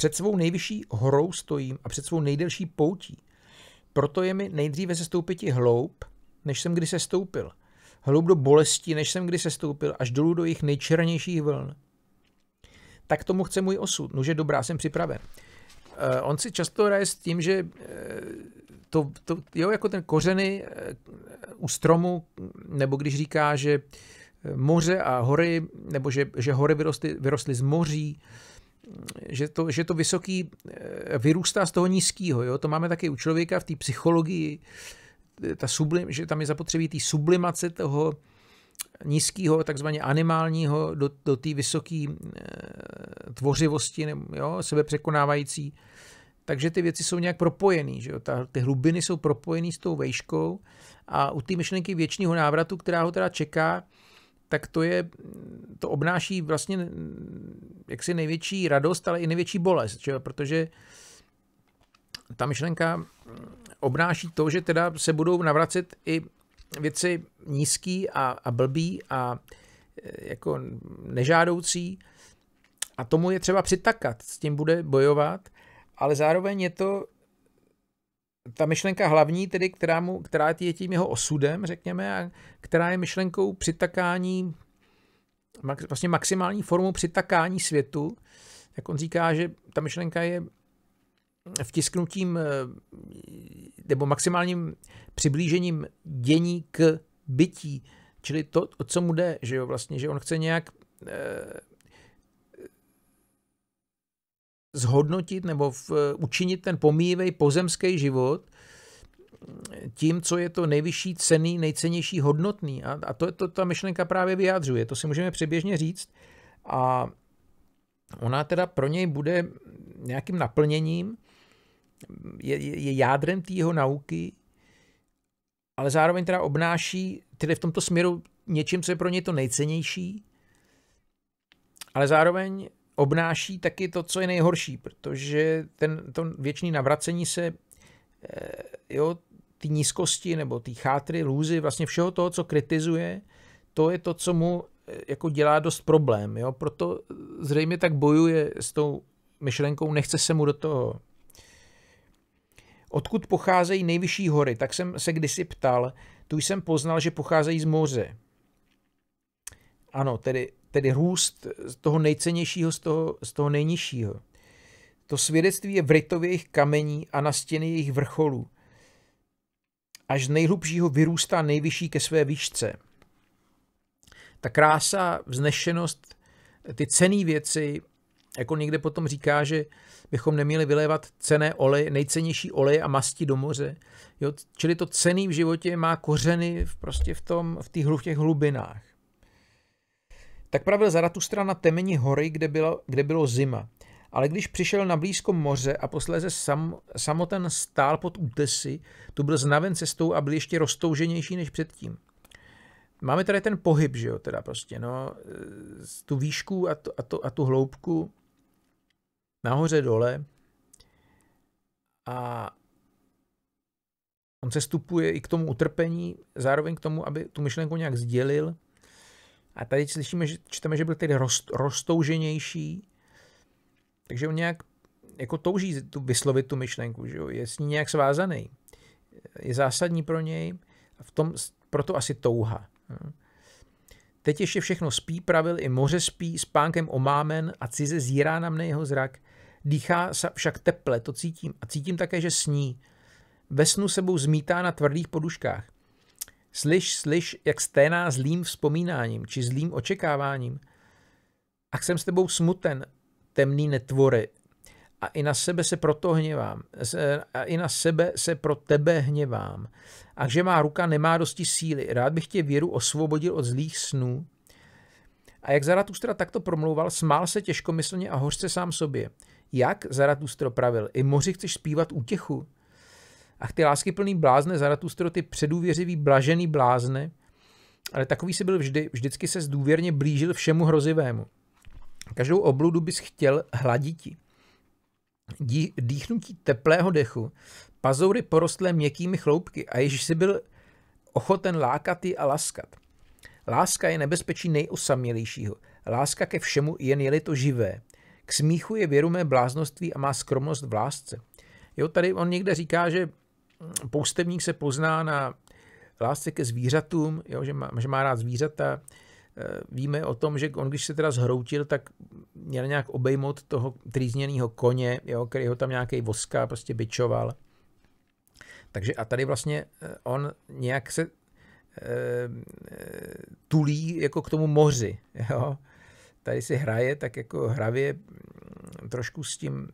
Před svou nejvyšší horou stojím a před svou nejdelší poutí. Proto je mi nejdříve sestoupiti hloub, než jsem kdy se stoupil. Hloub do bolesti, než jsem kdy se stoupil. až dolů do jejich nejčernějších vln. Tak tomu chce můj osud. Nože dobrá, jsem připraven. Uh, on si často hraje s tím, že uh, to, to, jo, jako ten kořeny uh, u stromu, nebo když říká, že moře a hory, nebo že, že hory vyrostly, vyrostly z moří, uh, že to, že to vysoký eh, vyrůstá z toho nízkého. Jo? To máme taky u člověka v té psychologii, ta sublim, že tam je zapotřebí té sublimace toho nízkého, takzvaně animálního do, do té vysoké eh, tvořivosti, jo? překonávající. Takže ty věci jsou nějak propojený, že jo? Ta, ty hlubiny jsou propojený s tou vejškou a u té myšlenky věčního návratu, která ho teda čeká, tak to je, to obnáší vlastně jaksi největší radost, ale i největší bolest, že? protože ta myšlenka obnáší to, že teda se budou navracet i věci nízký a, a blbý a e, jako nežádoucí a tomu je třeba přitakat, s tím bude bojovat, ale zároveň je to ta myšlenka hlavní, tedy, která, mu, která je tím jeho osudem, řekněme, a která je myšlenkou přitakání, vlastně maximální formou přitakání světu, jak on říká, že ta myšlenka je vtisknutím eh, nebo maximálním přiblížením dění k bytí, čili to, o co mu jde, že jo, vlastně, že on chce nějak eh, zhodnotit nebo v, eh, učinit ten pomývej pozemský život eh, tím, co je to nejvyšší cený, nejcennější, hodnotný. A, a to, to ta myšlenka právě vyjádřuje, to si můžeme přeběžně říct. A ona teda pro něj bude nějakým naplněním, je, je jádrem té jeho nauky, ale zároveň teda obnáší tedy v tomto směru něčím, co je pro něj to nejcennější, ale zároveň obnáší taky to, co je nejhorší, protože ten, to věčné navracení se eh, jo, ty nízkosti nebo ty chátry, lůzy, vlastně všeho toho, co kritizuje, to je to, co mu eh, jako dělá dost problém. Jo? Proto zřejmě tak bojuje s tou myšlenkou, nechce se mu do toho. Odkud pocházejí nejvyšší hory? Tak jsem se kdysi ptal, tu jsem poznal, že pocházejí z moře. Ano, tedy tedy růst z toho nejcennějšího z toho, z toho nejnižšího. To svědectví je v jejich kamení a na stěny jejich vrcholů. Až z nejhlubšího vyrůstá nejvyšší ke své výšce. Ta krása, vznešenost, ty cené věci, jako někde potom říká, že bychom neměli vylévat cené oleje, nejcennější oleje a masti do moře. Jo? Čili to cený v životě má kořeny v, prostě v, tom, v těch hlubinách. Tak pravil Zaratustra na temeni hory, kde bylo, kde bylo zima. Ale když přišel na blízko moře a posléze sam, samoten stál pod útesy, tu byl znaven cestou a byl ještě roztouženější než předtím. Máme tady ten pohyb, že jo, teda prostě, no, tu výšku a, to, a, to, a tu hloubku nahoře dole a on se stupuje i k tomu utrpení, zároveň k tomu, aby tu myšlenku nějak sdělil, a tady slyšíme, že čteme, že byl tedy rost, roztouženější, takže on nějak jako touží tu, vyslovit tu myšlenku, že jo? je s ní nějak svázaný. Je zásadní pro něj a v tom, proto asi touha. Hm. Teď ještě všechno spí, pravil i moře spí, spánkem omámen a cize zírá na mne jeho zrak. Dýchá však teple, to cítím. A cítím také, že sní. Ve snu sebou zmítá na tvrdých poduškách. Slyš, slyš, jak sténá zlým vzpomínáním či zlým očekáváním. A jsem s tebou smuten, temný netvory, a i na sebe se proto hněvám, e, a i na sebe se pro tebe hněvám. A že má ruka nemá dosti síly, rád bych tě věru osvobodil od zlých snů. A jak Zaratustra takto promlouval, smál se těžkomyslně a hořce sám sobě. Jak, Zaratustro pravil, i moři chceš zpívat útěchu? Ach ty lásky plný blázne, Zaratustro, ty předůvěřivý, blažený blázne, ale takový si byl vždy, vždycky se zdůvěrně blížil všemu hrozivému. Každou obludu bys chtěl hladit. dýchnutí teplého dechu, pazoury porostlé měkkými chloupky a již si byl ochoten lákat a laskat. Láska je nebezpečí nejosamělejšího. Láska ke všemu, jen je to živé. K smíchu je věru mé bláznoství a má skromnost v lásce. Jo, tady on někde říká, že poustevník se pozná na lásce ke zvířatům, jo, že, má, že má rád zvířata. E, víme o tom, že on, když se teda zhroutil, tak měl nějak obejmout toho trýzněného koně, jo, který ho tam nějaký voska prostě byčoval. Takže a tady vlastně e, on nějak se e, e, tulí jako k tomu moři. Jo. Tady si hraje tak jako hravě mm, trošku s tím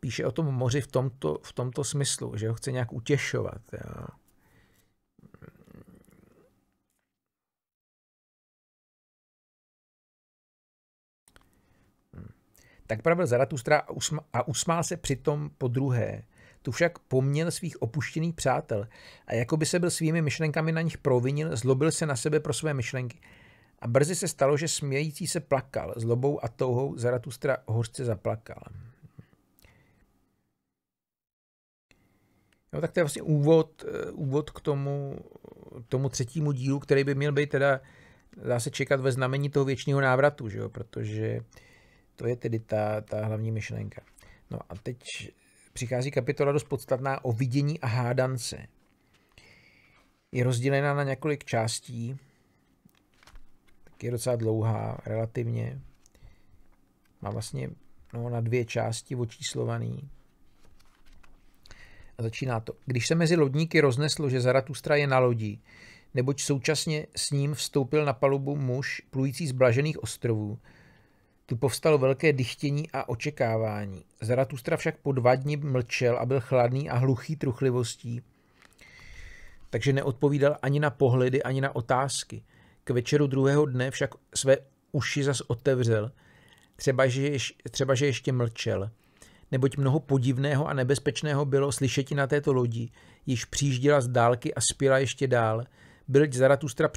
píše o tom moři v tomto, v tomto smyslu, že ho chce nějak utěšovat. Jo. Tak pravil Zaratustra a, usma, a usmál se přitom po druhé. Tu však poměl svých opuštěných přátel a jako by se byl svými myšlenkami na nich provinil, zlobil se na sebe pro své myšlenky. A brzy se stalo, že smějící se plakal, zlobou a touhou Zaratustra hořce zaplakal. Jo, no, tak to je vlastně úvod, eh, úvod k tomu, tomu třetímu dílu, který by měl být teda, dá se čekat ve znamení toho věčního návratu, že jo? protože to je tedy ta, ta hlavní myšlenka. No a teď přichází kapitola dost podstatná o vidění a hádance. Je rozdělená na několik částí, tak je docela dlouhá relativně. Má vlastně no, na dvě části očíslovaný začíná to. Když se mezi lodníky rozneslo, že Zaratustra je na lodí, neboť současně s ním vstoupil na palubu muž plující z Blažených ostrovů, tu povstalo velké dychtění a očekávání. Zaratustra však po dva dní mlčel a byl chladný a hluchý truchlivostí, takže neodpovídal ani na pohledy, ani na otázky. K večeru druhého dne však své uši zas otevřel, třeba že, ješ, třeba že ještě mlčel – neboť mnoho podivného a nebezpečného bylo slyšeti na této lodi, již přijížděla z dálky a spěla ještě dál. Byl Zaratustra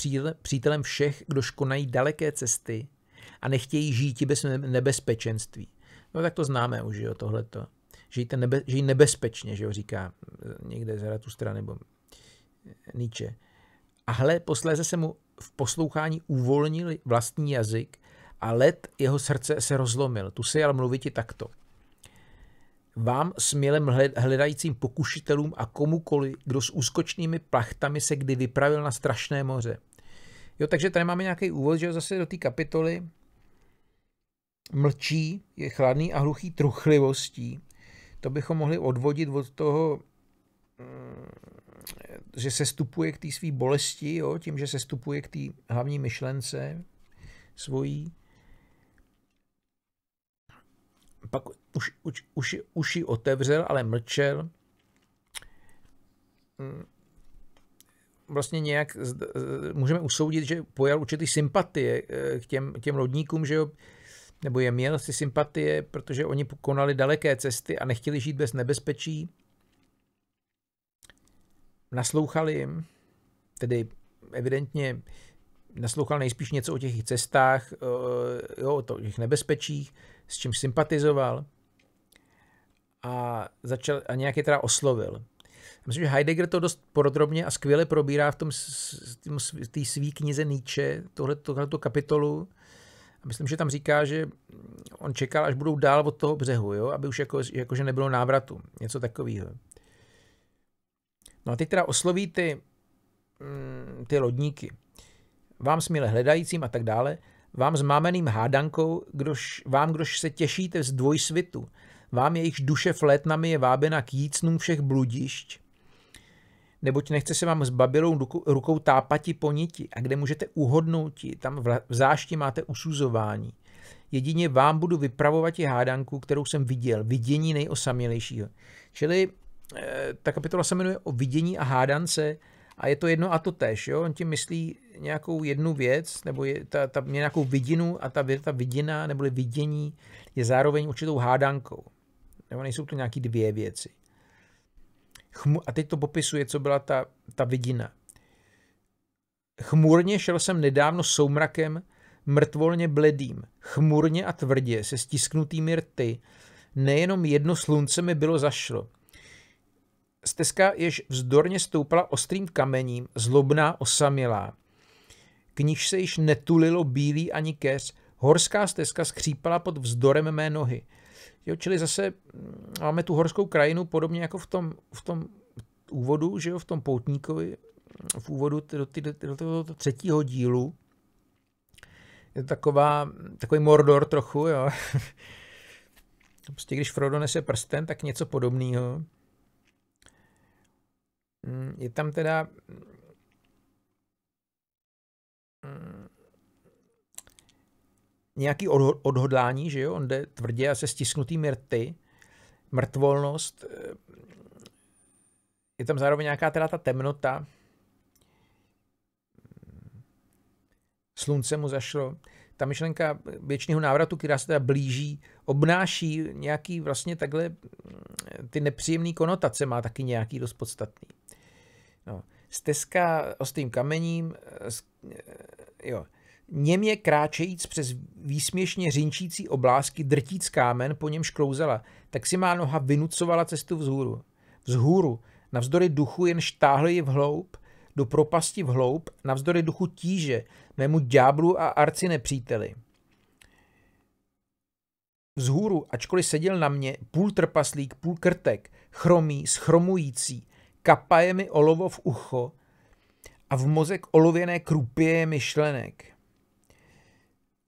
přítelem všech, kdo konají daleké cesty a nechtějí žít bez nebezpečenství. No tak to známe už, jo, tohleto. Žijte nebe, žij nebezpečně, že jo, říká eh, někde Zaratustra nebo eh, Nietzsche. A hle, posléze se mu v poslouchání uvolnil vlastní jazyk a let jeho srdce se rozlomil. Tu se mluvit i takto vám smělem hledajícím pokušitelům a komukoli, kdo s úskočnými plachtami se kdy vypravil na strašné moře. Jo, takže tady máme nějaký úvod, že zase do té kapitoly mlčí, je chladný a hluchý truchlivostí. To bychom mohli odvodit od toho, mm, že se stupuje k té své bolesti, jo, tím, že se stupuje k té hlavní myšlence svojí. Pak už, už, už, už ji otevřel, ale mlčel. Mm. Vlastně nějak můžeme usoudit, že pojal určitý sympatie eh, k těm, těm lodníkům, že jo, nebo je měl si sympatie, protože oni konali daleké cesty a nechtěli žít bez nebezpečí. Naslouchali jim, tedy evidentně naslouchal nejspíš něco o těch cestách, eh, jo, o těch nebezpečích, s čím sympatizoval a, začal, a nějak je teda oslovil. Myslím, že Heidegger to dost podrobně a skvěle probírá v tom, té svý knize Nietzsche, tohle, tohleto kapitolu. A myslím, že tam říká, že on čekal, až budou dál od toho břehu, jo? aby už jako, jakože nebylo návratu, něco takového. No a teď teda osloví ty, mm, ty lodníky. Vám smíle hledajícím a tak dále, vám zmámeným hádankou, kdož, vám, kdož se těšíte z dvojsvitu, vám jejich duše flétnami je vábena k jícnům všech bludišť, neboť nechce se vám s babilou rukou tápati niti. a kde můžete uhodnouti, tam v zášti máte usuzování. Jedině vám budu vypravovat i hádanku, kterou jsem viděl, vidění nejosamělejšího. Čili eh, ta kapitola se jmenuje o vidění a hádance a je to jedno a to tež. Jo? On tím myslí nějakou jednu věc, nebo je ta, ta, nějakou vidinu a ta, ta vidina neboli vidění je zároveň určitou hádankou. Nebo nejsou to nějaké dvě věci. Chmu- a teď to popisuje, co byla ta, ta vidina. Chmurně šel jsem nedávno soumrakem, mrtvolně bledým, chmurně a tvrdě, se stisknutými rty. Nejenom jedno slunce mi bylo zašlo. Stezka, jež vzdorně stoupala ostrým kamením, zlobná osamělá. K níž se již netulilo bílý ani keř, horská stezka skřípala pod vzdorem mé nohy – Jo, čili zase mm, máme tu horskou krajinu podobně jako v tom, v tom úvodu, že jo, v tom poutníkovi, v úvodu do, ty, do, do toho třetího dílu. Je to taková, takový mordor trochu, jo. prostě když Frodo nese prsten, tak něco podobného. Mm, je tam teda mm, nějaký odhodlání, že jo, on jde tvrdě a se stisknutými rty, mrtvolnost, eh, je tam zároveň nějaká teda ta temnota, slunce mu zašlo, ta myšlenka věčného návratu, která se teda blíží, obnáší nějaký vlastně takhle, mm, ty nepříjemné konotace má taky nějaký dost podstatný. No. Stezka ostým kamením, eh, eh, jo, Němě kráčejíc přes výsměšně řinčící oblásky drtíc kámen po něm šklouzela, tak si má noha vynucovala cestu vzhůru. Vzhůru, navzdory duchu jen štáhl ji vhloub, do propasti vhloub, navzdory duchu tíže, mému ďáblu a arci nepříteli. Vzhůru, ačkoliv seděl na mě, půl trpaslík, půl krtek, chromý, schromující, kapaje mi olovo v ucho a v mozek olověné krupě myšlenek.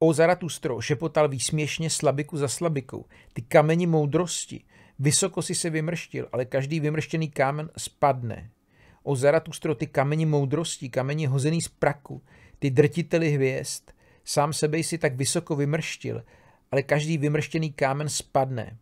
O Zaratustro, šepotal výsměšně slabiku za slabikou. Ty kameni moudrosti. Vysoko si se vymrštil, ale každý vymrštěný kámen spadne. O Zaratustro, ty kameni moudrosti, kameni hozený z praku, ty drtiteli hvězd. Sám sebe si tak vysoko vymrštil, ale každý vymrštěný kámen spadne.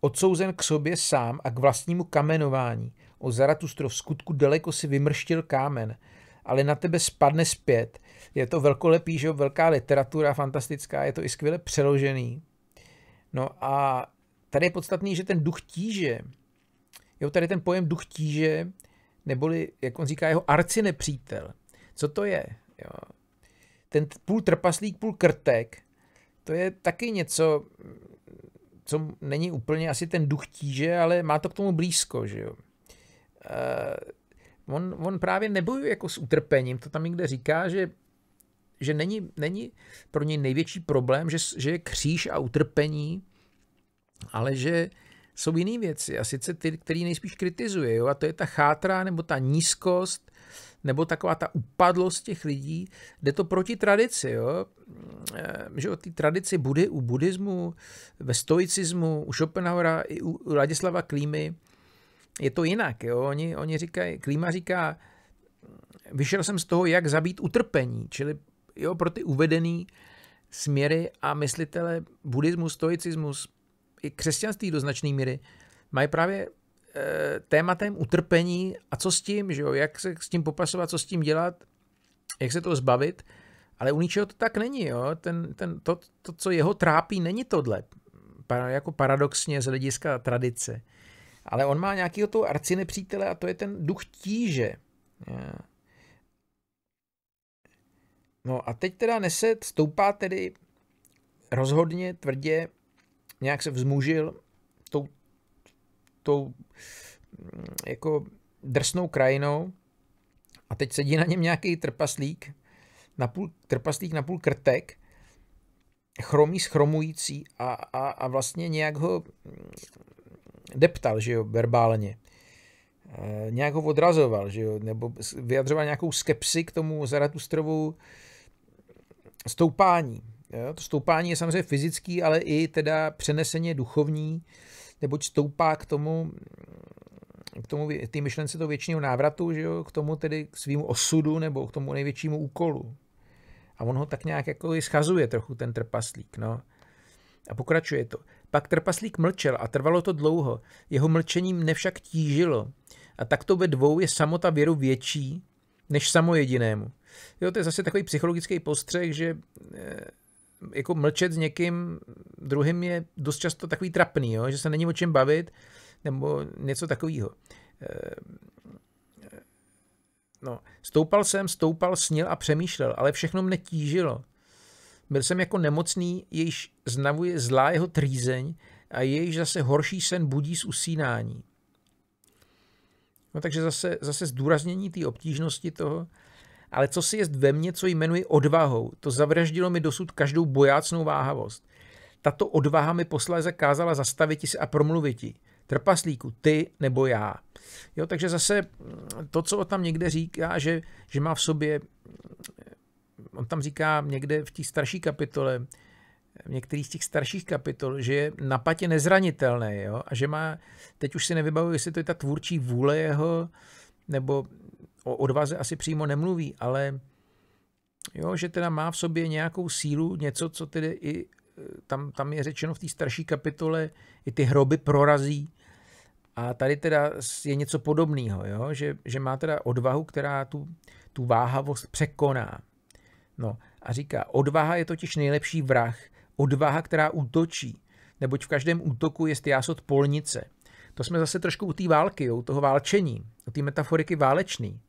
Odsouzen k sobě sám a k vlastnímu kamenování, o Zaratustro v skutku daleko si vymrštil kámen, ale na tebe spadne zpět. Je to velkolepý, že velká literatura, fantastická, je to i skvěle přeložený. No a tady je podstatný, že ten duch tíže, jo, tady ten pojem duch tíže, neboli, jak on říká, jeho arci nepřítel. Co to je? Jo. Ten půl trpaslík, půl krtek, to je taky něco, co není úplně asi ten duch tíže, ale má to k tomu blízko, že jo. E on, on právě nebojuje jako s utrpením, to tam někde říká, že že není, není pro něj největší problém, že, že je kříž a utrpení, ale že jsou jiné věci a sice ty, který nejspíš kritizuje jo? a to je ta chátra nebo ta nízkost nebo taková ta upadlost těch lidí, jde to proti tradici, jo? Eh, že o té tradici bude u buddhismu, ve stoicismu, u Schopenhauera i u Ladislava Klímy, je to jinak. Jo? Oni, oni říkají, Klíma říká, vyšel jsem z toho, jak zabít utrpení, čili jo, pro ty uvedený směry a myslitele buddhismus, stoicismus i křesťanství do značné míry mají právě e, tématem utrpení a co s tím, že jo, jak se s tím popasovat, co s tím dělat, jak se toho zbavit, ale u ničeho to tak není, jo. Ten, ten, to, to, co jeho trápí, není tohle, jako paradoxně z hlediska tradice. Ale on má nějakého toho nepřítele a to je ten duch tíže. No a teď teda nese, stoupá tedy rozhodně, tvrdě, nějak se vzmužil tou, tou mm, jako drsnou krajinou a teď sedí na něm nějaký trpaslík, na půl, trpaslík na půl krtek, chromý schromující a, a, a vlastně nějak ho mm, deptal, že jo, verbálně. Eh, nějak ho odrazoval, že jo, nebo vyjadřoval nějakou skepsi k tomu Zaratustrovu stoupání. Jo? To stoupání je samozřejmě fyzický, ale i teda přeneseně duchovní, neboť stoupá k tomu, k tomu ty myšlence toho věčního návratu, že jo? k tomu tedy k svýmu osudu nebo k tomu největšímu úkolu. A on ho tak nějak jako i schazuje trochu ten trpaslík. No. A pokračuje to. Pak trpaslík mlčel a trvalo to dlouho. Jeho mlčením nevšak tížilo. A takto ve dvou je samota věru větší než samo jedinému. Jo, to je zase takový psychologický postřeh, že eh, jako mlčet s někým druhým je dost často takový trapný, jo? že se není o čem bavit, nebo něco takového. Eh, eh, no, stoupal jsem, stoupal, snil a přemýšlel, ale všechno mne tížilo. Byl jsem jako nemocný, jejíž znavuje zlá jeho trýzeň a jejíž zase horší sen budí z usínání. No takže zase, zase zdůraznění té obtížnosti toho, ale co si jest ve mně, co jmenuji odvahou, to zavraždilo mi dosud každou bojácnou váhavost. Tato odvaha mi posléze kázala zastaviti se a promluviti. Trpaslíku, ty nebo já. Jo, takže zase to, co on tam někde říká, že, že má v sobě on tam říká někde v těch starší kapitole, v některých z těch starších kapitol, že je na patě nezranitelný jo? a že má, teď už si nevybavuji, jestli to je ta tvůrčí vůle jeho, nebo o odvaze asi přímo nemluví, ale jo, že teda má v sobě nějakou sílu, něco, co tedy i e, tam, tam je řečeno v té starší kapitole, i ty hroby prorazí. A tady teda je něco podobného, jo? Že, že má teda odvahu, která tu, tu váhavost překoná. No a říká, odvaha je totiž nejlepší vrah, odvaha, která útočí, neboť v každém útoku je jásot polnice. To jsme zase trošku u té války, jo, u toho válčení, u té metaforiky válečný.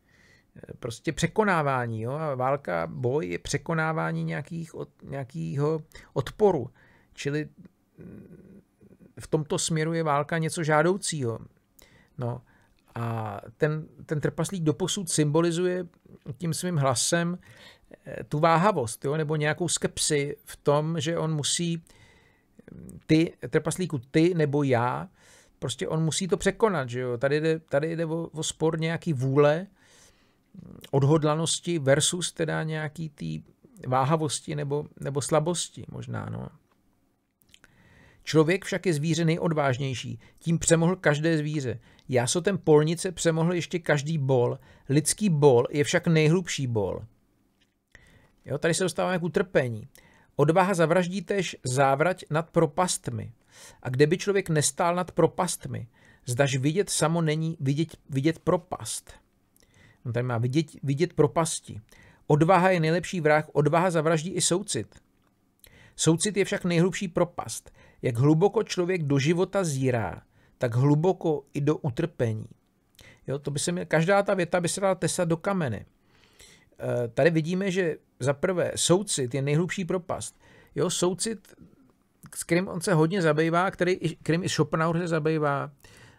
E, prostě překonávání, jo, a válka, boj je překonávání nějakých, od, nějakého odporu. Čili mm, v tomto směru je válka něco žádoucího. No a ten, ten trpaslík doposud symbolizuje tím svým hlasem Eh, tu váhavost, jo, nebo nějakou skepsi v tom, že on musí ty, trpaslíku ty nebo já, prostě on musí to překonat, že jo. Tady jde, tady jde o, o spor nějaký vůle, odhodlanosti versus teda nějaký tý váhavosti nebo, nebo slabosti možná, no. Člověk však je zvíře nejodvážnější, tím přemohl každé zvíře. Já so ten polnice přemohl ještě každý bol. Lidský bol je však nejhlubší bol. Jo, tady se dostáváme k utrpení. Odvaha zavraždí tež závrať nad propastmi. A kde by člověk nestál nad propastmi? Zdaž vidět samo není vidět, vidět propast. On no, tady má vidět, vidět propasti. Odvaha je nejlepší vrah, odvaha zavraždí i soucit. Soucit je však nejhlubší propast. Jak hluboko člověk do života zírá, tak hluboko i do utrpení. Jo, to by se mě, každá ta věta by se dala tesat do kamene. Eh, tady vidíme, že za prvé soucit je nejhlubší propast. Jo, soucit, s kterým on se hodně zabývá, který, kterým i Schopenhauer se zabývá,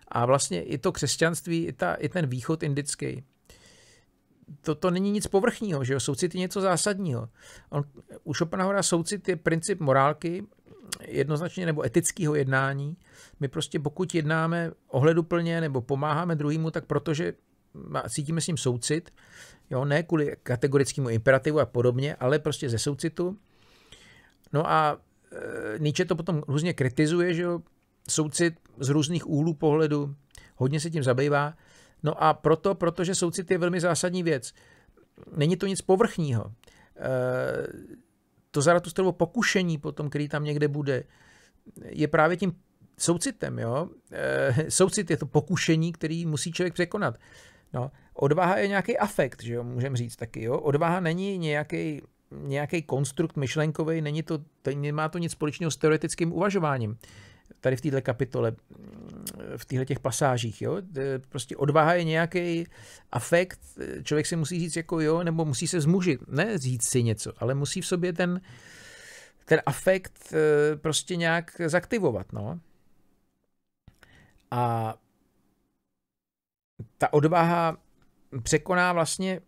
a vlastně i to křesťanství, i, ta, i ten východ indický, to, to není nic povrchního, že jo? Soucit je něco zásadního. On, u Schopenhauera soucit je princip morálky, jednoznačně nebo etického jednání. My prostě pokud jednáme ohleduplně nebo pomáháme druhému, tak protože cítíme s ním soucit, jo, ne kvůli kategorickému imperativu a podobně, ale prostě ze soucitu. No a e, Nietzsche to potom různě kritizuje, že jo, soucit z různých úhlů pohledu, hodně se tím zabývá. No a proto, protože soucit je velmi zásadní věc. Není to nic povrchního. E, to Zaratustrovo pokušení potom, který tam někde bude, je právě tím soucitem. Jo? E, soucit je to pokušení, který musí člověk překonat. No, odvaha je nějaký afekt, že jo, můžeme říct taky, jo. Odvaha není nějaký nějaký konstrukt myšlenkový, není to, nemá to nic společného s teoretickým uvažováním. Tady v této kapitole, v těchto těch pasážích, jo? E, prostě odvaha je nějaký afekt, člověk si musí říct jako jo, nebo musí se zmužit, ne říct si něco, ale musí v sobě ten, ten afekt e, prostě nějak zaktivovat, no. A ta odvaha překoná vlastně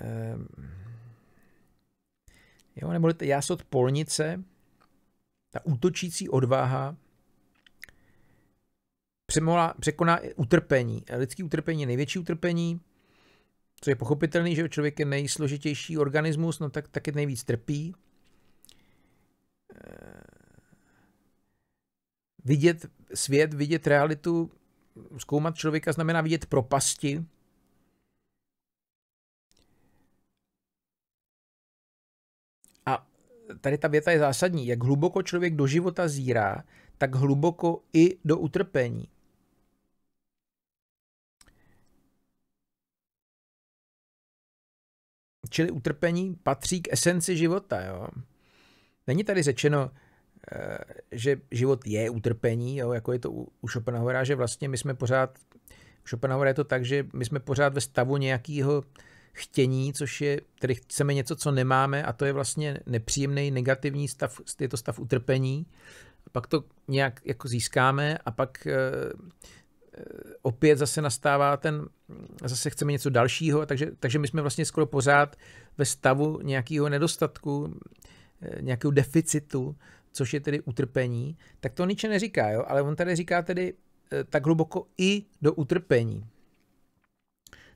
eh, jo, nebo od polnice, ta útočící odvaha přemohla, překoná utrpení. Lidský utrpení je největší utrpení, co je pochopitelný, že člověk je nejsložitější organismus, no tak, taky nejvíc trpí. Eh, vidět svět, vidět realitu zkoumat člověka znamená vidět propasti. A tady ta věta je zásadní. Jak hluboko člověk do života zírá, tak hluboko i do utrpení. Čili utrpení patří k esenci života. Jo? Není tady řečeno, Eh, že život je utrpení, jo, jako je to u, u Schopenhauera, že vlastně my jsme pořád, u Schopenhauera je to tak, že my jsme pořád ve stavu nějakého chtění, což je, tedy chceme něco, co nemáme a to je vlastně nepříjemný, negativní stav, je to stav utrpení. A pak to nějak jako získáme a pak e, opět zase nastává ten, zase chceme něco dalšího, takže, takže my jsme vlastně skoro pořád ve stavu nějakého nedostatku, nějakého deficitu, což je tedy utrpení, tak to Nietzsche neříká, jo? ale on tady říká tedy eh, tak hluboko i do utrpení.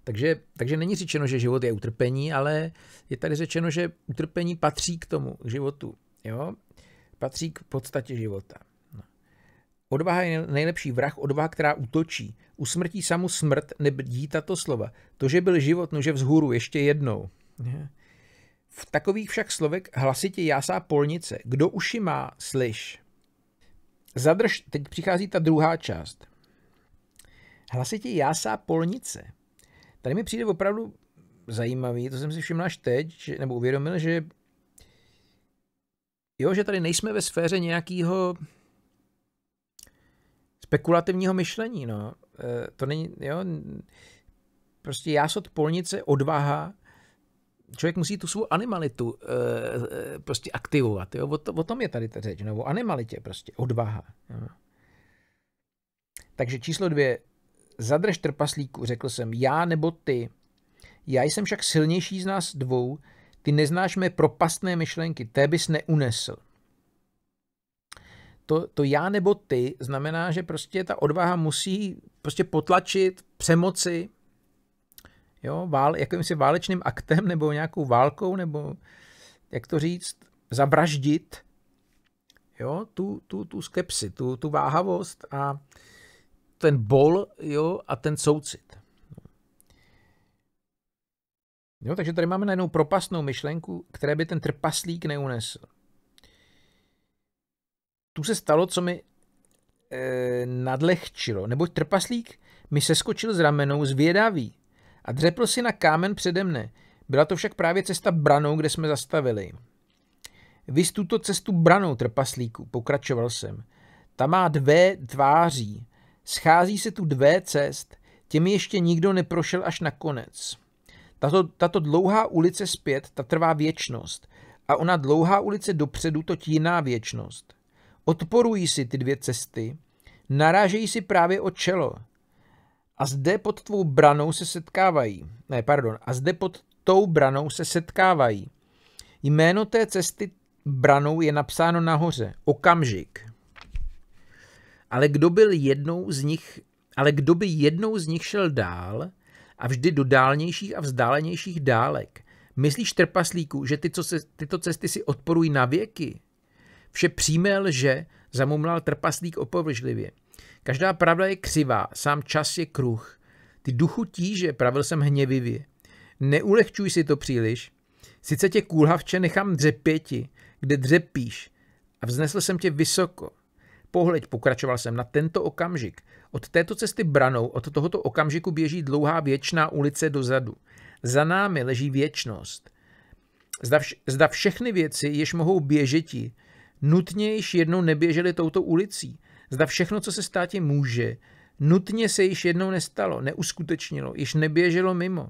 Takže, takže není řečeno, že život je utrpení, ale je tady řečeno, že utrpení patří k tomu, k životu. Jo? Patří k podstatě života. No. Odvaha je nejlepší vrah, odvaha, která útočí. U smrti samu smrt nebdí tato slova. To, že byl život, nože vzhůru, ještě jednou. V takových však slovek hlasitě jásá polnice. Kdo uši má, slyš. Zadrž, teď přichází ta druhá část. Hlasitě jásá polnice. Tady mi přijde opravdu zajímavý, to jsem si všiml až teď, že, nebo uvědomil, že jo, že tady nejsme ve sféře nějakého spekulativního myšlení, no. E, to není, jo, prostě jásot polnice, odvaha, člověk musí tu svou animalitu e, prostě aktivovat. Jo? O, to, o tom je tady ta řeč, nebo animalitě prostě, odvaha. Jo? Takže číslo dvě, zadrž trpaslíku, řekl jsem, já nebo ty. Já jsem však silnější z nás dvou, ty neznáš mé propastné myšlenky, té bys neunesl. To, to já nebo ty znamená, že prostě ta odvaha musí prostě potlačit, přemoci, jo, vál, jakýmsi válečným aktem nebo nějakou válkou, nebo jak to říct, zabraždit jo, tu, tu, tu skepsi, tu, tu váhavost a ten bol jo, a ten soucit. Jo, takže tady máme najednou propastnou myšlenku, které by ten trpaslík neunesl. Tu se stalo, co mi e, nadlehčilo, neboť trpaslík mi seskočil z ramenou zvědavý, a dřepl si na kámen přede mne. Byla to však právě cesta branou, kde jsme zastavili. Vys tuto cestu branou, trpaslíku, pokračoval jsem. Ta má dvě tváří. Schází se tu dvě cest, těmi ještě nikdo neprošel až na konec. Tato, tato dlouhá ulice zpět, ta trvá věčnost. A ona dlouhá ulice dopředu, to jiná věčnost. Odporují si ty dvě cesty, narážejí si právě o čelo. A zde pod tvou branou se setkávají. Ne, pardon. A zde pod tou branou se setkávají. Jméno té cesty branou je napsáno nahoře. Okamžik. Ale kdo byl jednou z nich, ale kdo by jednou z nich šel dál a vždy do dálnějších a vzdálenějších dálek? Myslíš trpaslíku, že ty, co se, tyto cesty si odporují na věky? Vše přímé lže, zamumlal trpaslík opovržlivě. Každá pravda je křivá, sám čas je kruh. Ty duchu tíže, pravil jsem hněvivě. Neulehčuj si to příliš. Sice tě kůlhavče nechám dřepěti, kde dřepíš, a vznesl jsem tě vysoko. Pohleď, pokračoval jsem na tento okamžik. Od této cesty branou, od tohoto okamžiku běží dlouhá věčná ulice dozadu. Za námi leží věčnost. Zda, vš- zda všechny věci, jež mohou běžeti, nutně již jednou neběžely touto ulicí. Zda všechno, co se státi může, nutně se již jednou nestalo, neuskutečnilo, již neběželo mimo.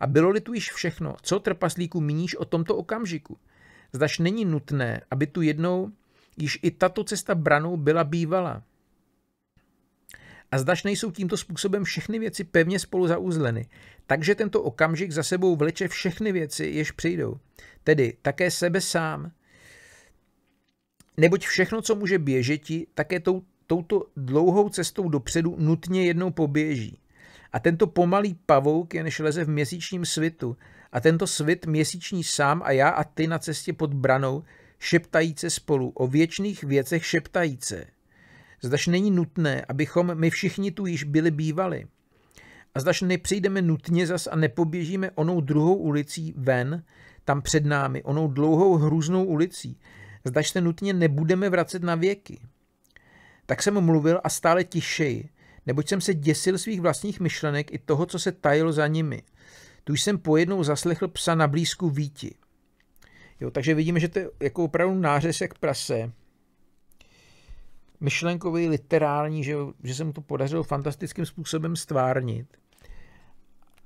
A bylo-li tu již všechno, co trpaslíku míníš o tomto okamžiku? Zdaž není nutné, aby tu jednou již i tato cesta branou byla bývala. A zdaž nejsou tímto způsobem všechny věci pevně spolu zauzleny, takže tento okamžik za sebou vleče všechny věci, jež přijdou, tedy také sebe sám. Neboť všechno, co může běžeti, také tou touto dlouhou cestou dopředu nutně jednou poběží. A tento pomalý pavouk je než leze v měsíčním svitu. A tento svit měsíční sám a já a ty na cestě pod branou šeptajíce spolu, o věčných věcech šeptajíce. Zdaž není nutné, abychom my všichni tu již byli bývali. A zdaž nepřijdeme nutně zas a nepoběžíme onou druhou ulicí ven, tam před námi, onou dlouhou hrůznou ulicí. Zdaž se nutně nebudeme vracet na věky. Tak jsem mluvil a stále tišeji, neboť jsem se děsil svých vlastních myšlenek i toho, co se tajilo za nimi. Tu jsem pojednou zaslechl psa na blízku víti. Jo, takže vidíme, že to je jako opravdu nářez jak prase. Myšlenkový, literální, že, že se mu to podařilo fantastickým způsobem stvárnit.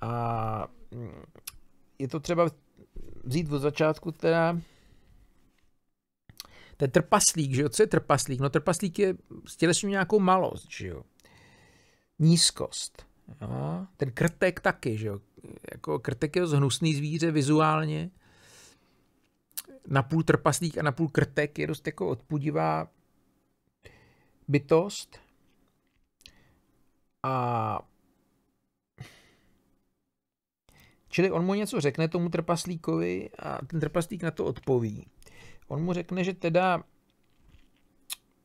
A mm, je to třeba vzít od začátku teda ten trpaslík, že jo, co je trpaslík? No trpaslík je, stělesňuje nějakou malost, že jo. Nízkost. Jo. Ten krtek taky, že jo. Jako krtek je zhnusný zvíře vizuálně. Napůl trpaslík a napůl krtek je dost jako odpudivá bytost. A Čili on mu něco řekne tomu trpaslíkovi a ten trpaslík na to odpoví. On mu řekne, že teda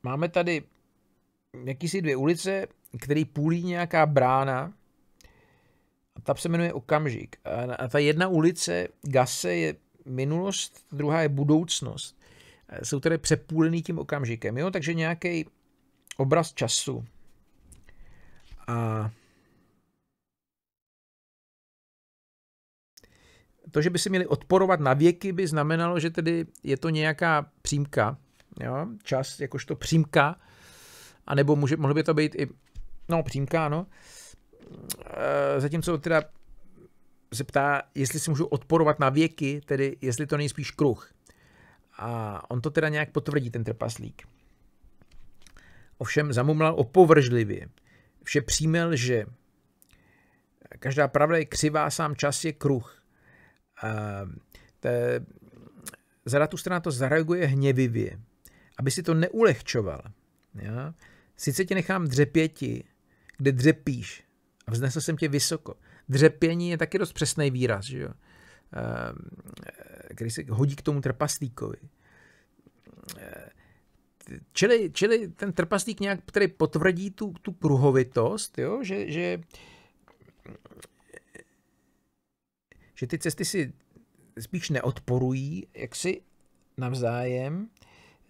máme tady jakýsi dvě ulice, který půlí nějaká brána, a ta se jmenuje Okamžik. A, ta jedna ulice Gase je minulost, druhá je budoucnost. Jsou tedy přepůlený tím okamžikem, jo? takže nějaký obraz času. A to, že by si měli odporovat na věky, by znamenalo, že tedy je to nějaká přímka, jo? čas jakožto přímka, anebo může, mohlo by to být i, no přímka, ano. E, zatímco teda se ptá, jestli si můžu odporovat na věky, tedy jestli to nejspíš kruh. A on to teda nějak potvrdí, ten trpaslík. Ovšem zamumlal opovržlivě. Vše přímel, že každá pravda je křivá, sám čas je kruh. Ehm, Zaratustra na to zareaguje hněvivě, aby si to neulehčoval. Ja? Sice tě nechám dřepěti, kde dřepíš a vznesl jsem tě vysoko. Dřepění je taky dost přesný výraz, že jo? Ehm, který se hodí k tomu trpaslíkovi. Ehm, čili, čili ten trpaslík nějak, který potvrdí tu, tu pruhovitost, jo? Že, že, že ty cesty si spíš neodporují, jak si navzájem,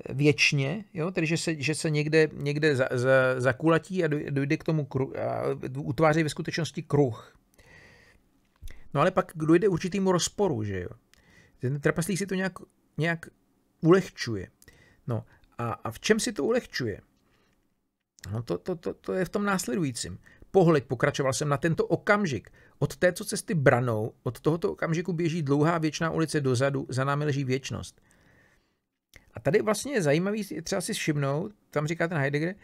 eh, věčně, jo? tedy že se, že se někde, někde za, za, zakulatí a dojde k tomu, kru, a utváří ve skutečnosti kruh. No ale pak dojde určitýmu rozporu, že jo. Ten trapaslík si to nějak, nějak ulehčuje. No a, a v čem si to ulehčuje? No to, to, to, to je v tom následujícím. Pohled, pokračoval jsem na tento okamžik. Od této cesty branou, od tohoto okamžiku běží dlouhá věčná ulice dozadu, za námi leží věčnost. A tady vlastně je zajímavý, je třeba si všimnout, tam říká ten Heidegger,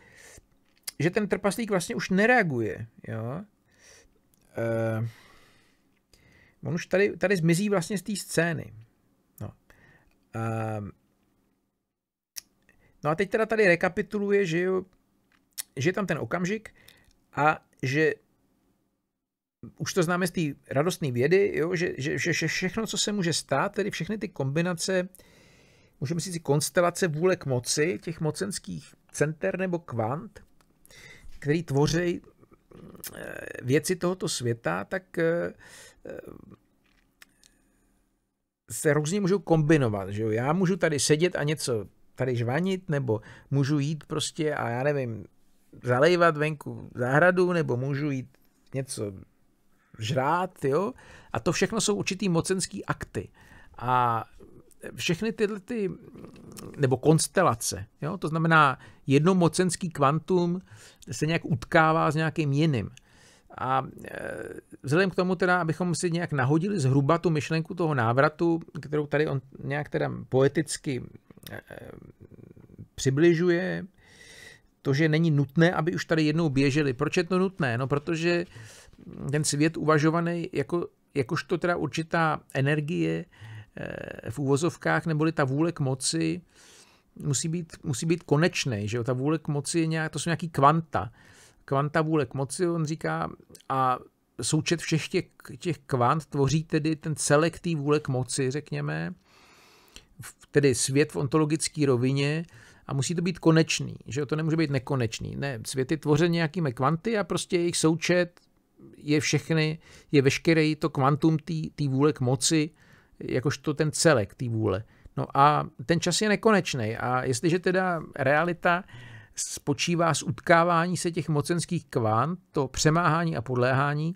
že ten trpaslík vlastně už nereaguje. Jo? Uh, on už tady, tady zmizí vlastně z té scény. No. Uh, no a teď teda tady rekapituluje, že, jo, že je tam ten okamžik a že už to známe z té radostné vědy, jo, že, že, že všechno, co se může stát, tedy všechny ty kombinace, můžeme si říct konstelace vůle k moci, těch mocenských center nebo kvant, který tvoří eh, věci tohoto světa, tak eh, eh, se různě můžou kombinovat. Že jo? Já můžu tady sedět a něco tady žvanit, nebo můžu jít prostě a já nevím, zalejvat venku zahradu, nebo můžu jít něco žrát, jo. A to všechno jsou určitý mocenský akty. A všechny tyhle ty, nebo konstelace, jo? to znamená jedno mocenský kvantum se nějak utkává s nějakým jiným. A e, vzhledem k tomu teda, abychom si nějak nahodili zhruba tu myšlenku toho návratu, kterou tady on nějak teda poeticky e, e, přibližuje, to, že není nutné, aby už tady jednou běželi. Proč je to nutné? No, protože ten svět uvažovaný jako, jakožto teda určitá energie eh, v úvozovkách, neboli ta vůle k moci musí být, musí být konečný, že jo? ta vůle k moci je nějak, to jsou nějaký kvanta, kvanta vůle k moci, on říká, a součet všech těch, těch kvant tvoří tedy ten celek té vůle k moci, řekněme, tedy svět v ontologické rovině a musí to být konečný, že to nemůže být nekonečný. Ne, svět je tvořen nějakými kvanty a prostě jejich součet je všechny, je veškerý to kvantum té vůle k moci, jakožto ten celek té vůle. No a ten čas je nekonečný a jestliže teda realita spočívá z utkávání se těch mocenských kvant, to přemáhání a podléhání,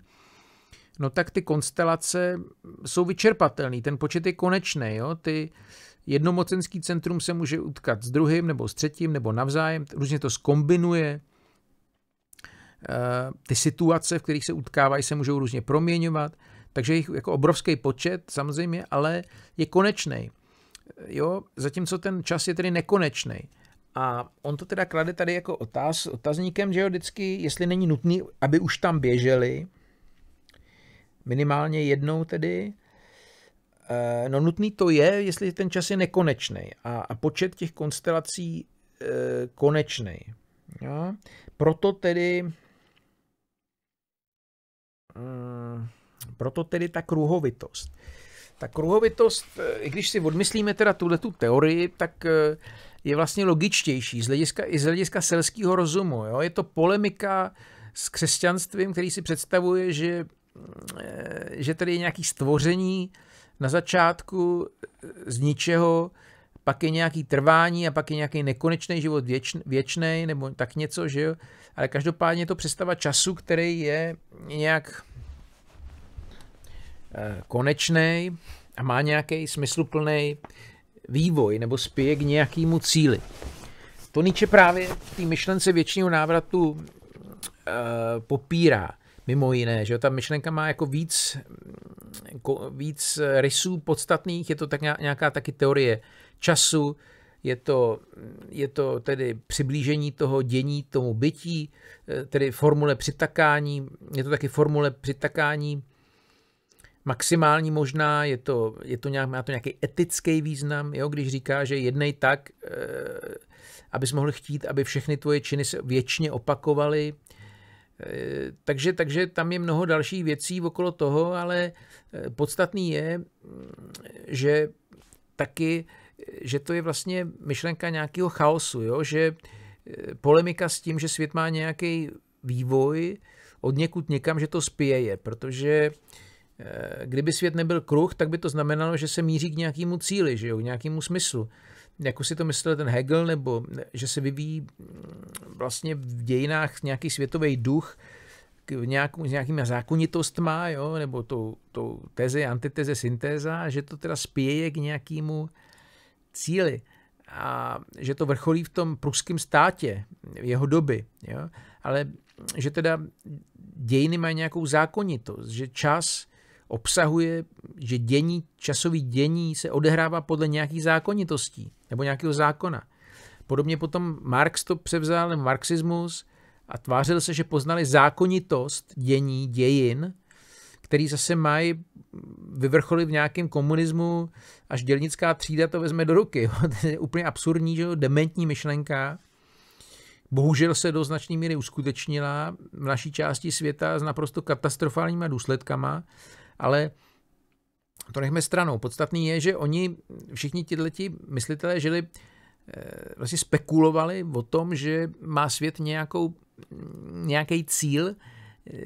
no tak ty konstelace jsou vyčerpatelné, ten počet je konečný, jo? ty jednomocenský centrum se může utkat s druhým nebo s třetím nebo navzájem, různě to skombinuje, Eh, ty situace, v kterých se utkávají, se můžou různě proměňovat, takže jich jako obrovský počet samozřejmě, ale je konečný. Eh, jo, zatímco ten čas je tedy nekonečný. A on to teda klade tady jako otáz, otazníkem, že jo, vždycky, jestli není nutný, aby už tam běželi, minimálně jednou tedy, eh, No nutný to je, jestli ten čas je nekonečný a, a počet těch konstelací e, konečný. Proto tedy Mm, proto tedy ta kruhovitost. Ta kruhovitost, eh, i když si odmyslíme teda tuhle tu teorii, tak eh, je vlastně logičtější z hlediska, i z hlediska selského rozumu. Jo? Je to polemika s křesťanstvím, který si představuje, že, eh, že tady je nějaký stvoření na začátku z ničeho, pak je nějaký trvání a pak je nějaký nekonečný život věčný, věčný nebo tak něco, že jo ale každopádně je to představa času, který je nějak eh, konečný a má nějaký smysluplný vývoj nebo spěje k nějakému cíli. To Nietzsche právě v té myšlence většinou návratu e, popírá, mimo jiné, že ta myšlenka má jako víc, jako víc rysů podstatných, je to tak nějaká taky teorie času, je to, je to tedy přiblížení toho dění tomu bytí, eh, tedy formule přitakání, je to taky formule přitakání maximální možná, je to, je to nějak, má to nějaký etický význam, jo, když říká, že jednej tak, e, abys mohl chtít, aby všechny tvoje činy se věčně opakovaly, eh, takže, takže tam je mnoho dalších věcí okolo toho, ale podstatný je, mm, že taky že to je vlastně myšlenka nějakého chaosu, jo? že e, polemika s tím, že svět má nějaký vývoj od někud někam, že to spěje, protože e, kdyby svět nebyl kruh, tak by to znamenalo, že se míří k nějakému cíli, že jo? k nějakému smyslu. Jako si to myslel ten Hegel, nebo e, že se vyvíjí vlastně v dějinách nějaký světový duch, nějakou, s nějakýma zákonitostma, jo, nebo tou, tou teze, antiteze, syntéza, že to teda spěje k nějakému cíly a že to vrcholí v tom pruském státě jeho doby, jo? ale že teda dějiny mají nějakou zákonitost, že čas obsahuje, že dění, časový dění se odehrává podle nějakých zákonitostí nebo nějakého zákona. Podobně potom Marx to převzal, marxismus, a tvářil se, že poznali zákonitost dění, dějin, který zase mají vyvrcholit v nějakém komunismu, až dělnická třída to vezme do ruky. to je úplně absurdní, že jo, dementní myšlenka. Bohužel se do značné míry uskutečnila v naší části světa s naprosto katastrofálníma důsledkama, ale to nechme stranou. Podstatný je, že oni, všichni tyhleti myslitelé, žili, eh, vlastně spekulovali o tom, že má svět nějakou, nějaký cíl, eh,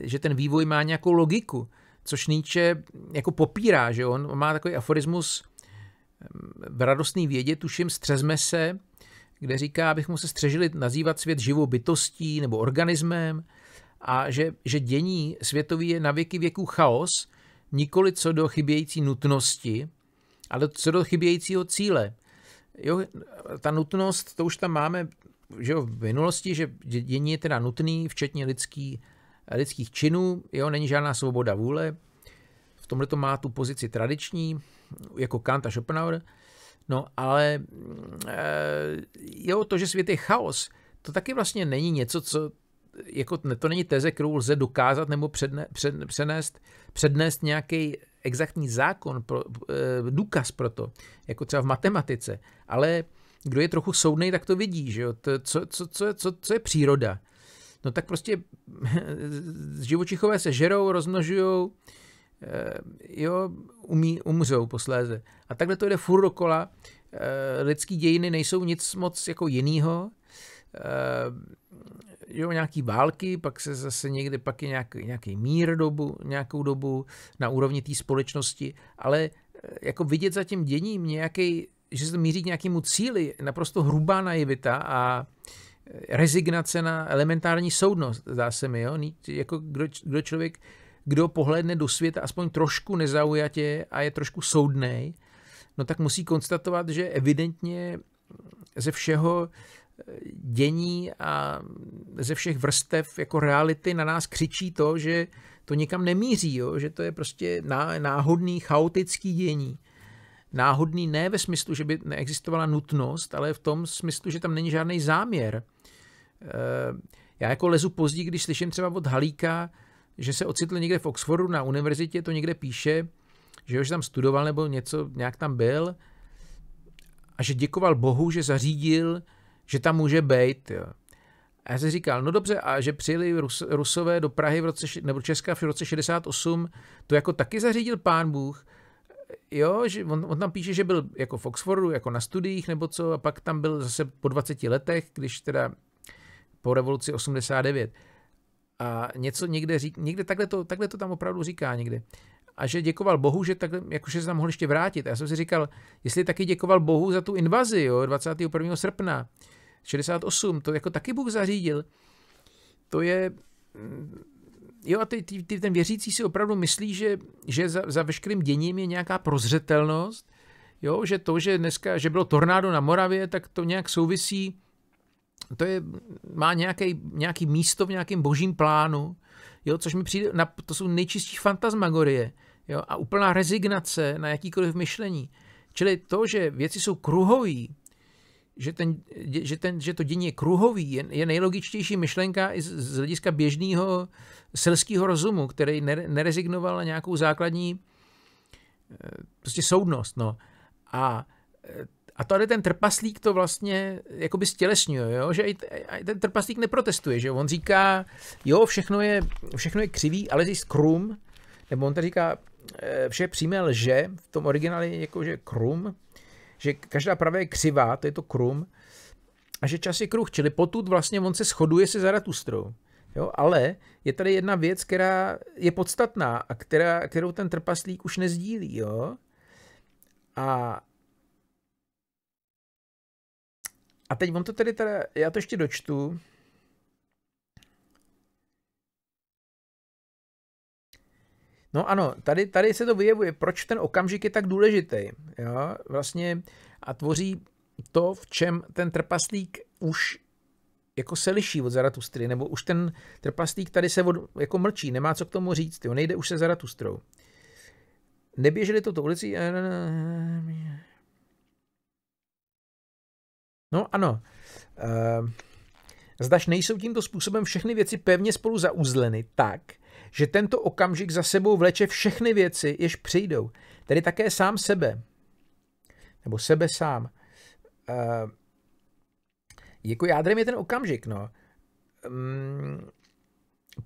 že ten vývoj má nějakou logiku což Nietzsche jako popírá, že on má takový aforismus ehm, v radostný vědě, tuším, střezme se, kde říká, abychom se střežili nazývat svět živou bytostí nebo organismem a že, že dění světový je na věky věků chaos, nikoli co do chybějící nutnosti, ale co do chybějícího cíle. Jo, ta nutnost, to už tam máme že jo, v minulosti, že dění je teda nutný, včetně lidský lidských činů, jo, není žádná svoboda vůle. V tomhle to má tu pozici tradiční, jako Kant a Schopenhauer. No ale eh, jo, to, že svět je chaos, to taky vlastně není něco, co jako to není teze, kterou lze dokázat nebo předne, před, přenést, přednést nějaký exaktní zákon, pro, eh, důkaz pro to, jako třeba v matematice. Ale kdo je trochu soudný, tak to vidí, že jo? To, co, co, co, co, co je příroda? No tak prostě živočichové se žerou, rozmnožujou, eh, jo, umí, umřou posléze. A takhle to jde furt dokola. Eh, lidský dějiny nejsou nic moc jako jinýho. Eh, jo, nějaký války, pak se zase někde, pak je nějaký, nějaký mír dobu, nějakou dobu na úrovni té společnosti, ale jako vidět za tím děním nějaký, že se míří k nějakému cíli, naprosto hrubá naivita a uh, rezignace na elementární soudnost, zdá se mi, jo? Jako kdo, kdo člověk, kdo pohledne do světa aspoň trošku nezaujatě a je trošku soudnej, no tak musí konstatovat, že evidentně ze všeho eh, dění a ze všech vrstev jako reality na nás křičí to, že to nikam nemíří, jo? že to je prostě náhodný, chaotický dění náhodný ne ve smyslu, že by neexistovala nutnost, ale v tom smyslu, že tam není žádný záměr. Eh, já jako lezu pozdí, když slyším třeba od Halíka, že se ocitl někde v Oxfordu na univerzitě, to někde píše, že už tam studoval nebo něco, nějak tam byl a že děkoval Bohu, že zařídil, že tam může být. Jo. A já jsem říkal, no dobře, a že přijeli Rus, Rusové do Prahy v roce, nebo Česka v roce 68, to jako taky zařídil pán Bůh, jo, že on, on tam píše, že byl jako v Oxfordu, jako na studiích nebo co, a pak tam byl zase po 20 letech, když teda po revoluci 89. A něco někde řík, někde takhle to, takhle to tam opravdu říká někde. A že děkoval Bohu, že takhle, jakože se tam mohl ještě vrátit. A já jsem si říkal, jestli taky děkoval Bohu za tu invazi, jo, 21. srpna 68, to jako taky Bůh zařídil. To je, jo, a ty, ty, ty, ten věřící si opravdu myslí, že, že za, za veškerým děním je nějaká prozřetelnost, jo, že to, že dneska, že bylo tornádo na Moravě, tak to nějak souvisí, to je, má nějaký, nějaký místo v nějakém božím plánu, jo, což mi přijde, na, to jsou nejčistší fantasmagorie, jo, a úplná rezignace na jakýkoliv myšlení. Čili to, že věci jsou kruhový, že, ten, že, ten, že to dění je kruhový, je, je nejlogičtější myšlenka i z, z hlediska běžného selského rozumu, který nerezignoval na nějakou základní eh, prostě soudnost. No. A, eh, a tady ten trpaslík to vlastně jakoby stělesňuje, jo? že i, ten trpaslík neprotestuje, že on říká, jo, všechno je, všechno je křivý, ale zjist krum, nebo on to říká, eh, vše přímé lže, v tom originále je jako, že krum, že každá pravá je křivá, to je to krum, a že čas je kruh, čili potud vlastně on se shoduje se Zaratustrou. Jo, ale je tady jedna věc, která je podstatná a která, kterou ten trpaslík už nezdílí. Jo? A a teď on to tedy teda, já to ještě dočtu, No ano, tady, tady se to vyjevuje, proč ten okamžik je tak důležitý. Jo? Vlastně a tvoří to, v čem ten trpaslík už jako se liší od Zaratustry, nebo už ten trpaslík tady se od, jako mlčí, nemá co k tomu říct, jo? nejde už se Zaratustrou. Neběželi to ulicí. No ano. Eh, zdaž nejsou tímto způsobem všechny věci pevně spolu zauzleny tak, že tento okamžik za sebou vleče všechny věci, jež přijdou, tedy také sám sebe, nebo sebe sám. Uh, jako jádrem je ten okamžik, no. Um, mm,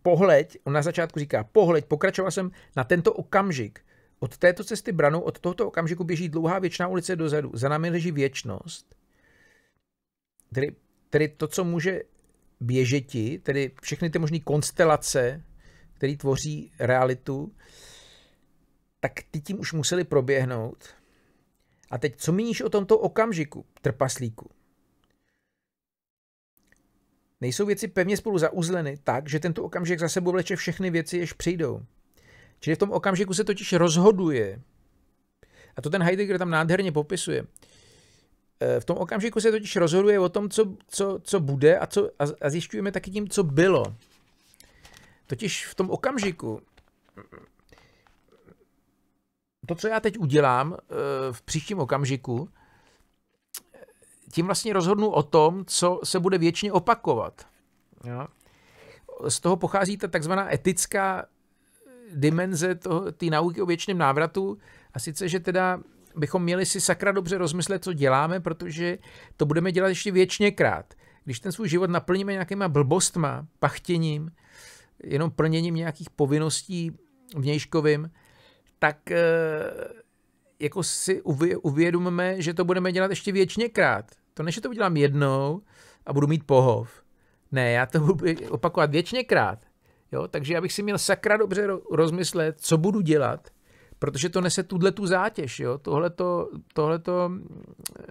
pohleď, on na začátku říká, pohleď, pokračoval jsem na tento okamžik. Od této cesty branou, od tohoto okamžiku běží dlouhá věčná ulice dozadu. Za námi leží věčnost. Tedy, tedy to, co může běžeti, tedy všechny ty možné konstelace který tvoří realitu, tak ty tím už museli proběhnout. A teď, co míníš o tomto okamžiku, trpaslíku? Nejsou věci pevně spolu zauzleny tak, že tento okamžik za sebou vleče všechny věci, jež přijdou. Čili v tom okamžiku se totiž rozhoduje. A to ten Heidegger tam nádherně popisuje. Eh, v tom okamžiku se totiž rozhoduje o tom, co, co, co bude a, co, a, zjišťujeme taky tím, co bylo. Totiž v tom okamžiku to, co já teď udělám eh, v příštím okamžiku, tím vlastně rozhodnu o tom, co se bude věčně opakovat. Jo? Z toho pochází ta takzvaná etická eh, dimenze té nauky o věčném návratu, a sice, že teda bychom měli si sakra dobře rozmyslet, co děláme, protože to budeme dělat ještě věčně krát. Když ten svůj život naplníme nějakýma blbostma, pachtěním, jenom plněním nějakých povinností vnějškovým, tak eh, jako si uvědomíme, že to budeme dělat ještě věčněkrát. To ne, že to udělám jednou a budu mít pohov. Ne, já to budu opakovat věčněkrát. Jo, takže já bych si měl sakra dobře rozmyslet, co budu dělat, protože to nese tuhle tu zátěž, jo, tohleto, tohleto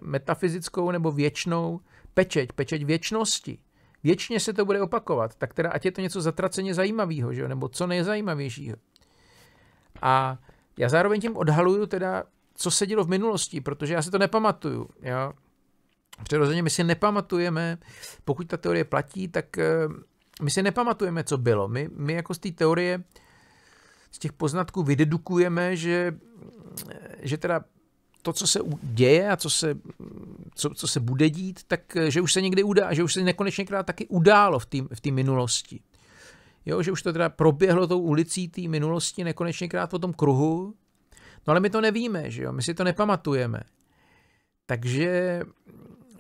metafyzickou nebo věčnou pečeť, pečeť věčnosti věčně se to bude opakovat, tak teda ať je to něco zatraceně zajímavého, že jo? nebo co nejzajímavějšího. A já zároveň tím odhaluju teda, co se dělo v minulosti, protože já si to nepamatuju. Jo? Přirozeně my si nepamatujeme, pokud ta teorie platí, tak eh, my si nepamatujeme, co bylo. My, my jako z té teorie, z těch poznatků vydedukujeme, že, že teda to, co se děje a co se, co, co se bude dít, tak eh, že už se někdy udá, že už se krát taky událo v té v minulosti. Jo, že už to teda proběhlo tou ulicí té minulosti krát po tom kruhu, no ale my to nevíme, že jo, my si to nepamatujeme. Takže,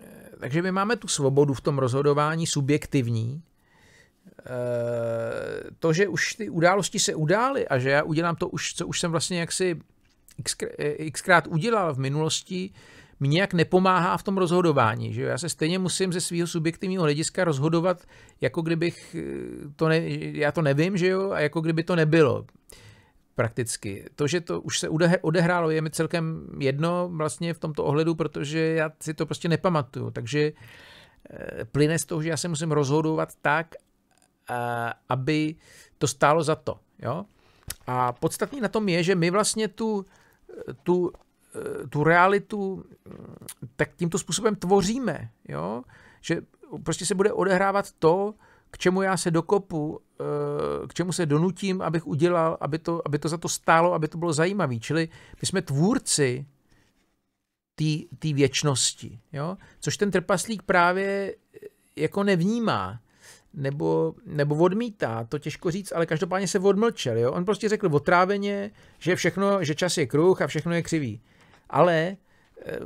eh, takže my máme tu svobodu v tom rozhodování subjektivní, eh, to, že už ty události se udály a že já udělám to, už, co už jsem vlastně jaksi Eh, xkrát udělal v minulosti, mi nějak nepomáhá v tom rozhodování. Že Já se stejně musím ze svého subjektivního hlediska rozhodovat, jako kdybych eh, to ne, já to nevím, že jo, a jako kdyby to nebylo prakticky. To, že to už se odehrálo, je mi celkem jedno vlastně v tomto ohledu, protože já si to prostě nepamatuju. Takže eh, plyne z toho, že já se musím rozhodovat tak, aby to stálo za to. Jo? A podstatný na tom je, že my vlastně tu tu, eh, tu realitu tak tímto způsobem tvoříme, jo? že prostě se bude odehrávat to, k čemu já se dokopu, eh, k čemu se donutím, abych udělal, aby to, aby to za to stálo, aby to bylo zajímavé. Čili my jsme tvůrci té věčnosti, jo? což ten trpaslík právě jako nevnímá nebo, nebo odmítá, to těžko říct, ale každopádně se odmlčel, jo. On prostě řekl otráveně, že všechno, že čas je kruh a všechno je křivý. Ale eh,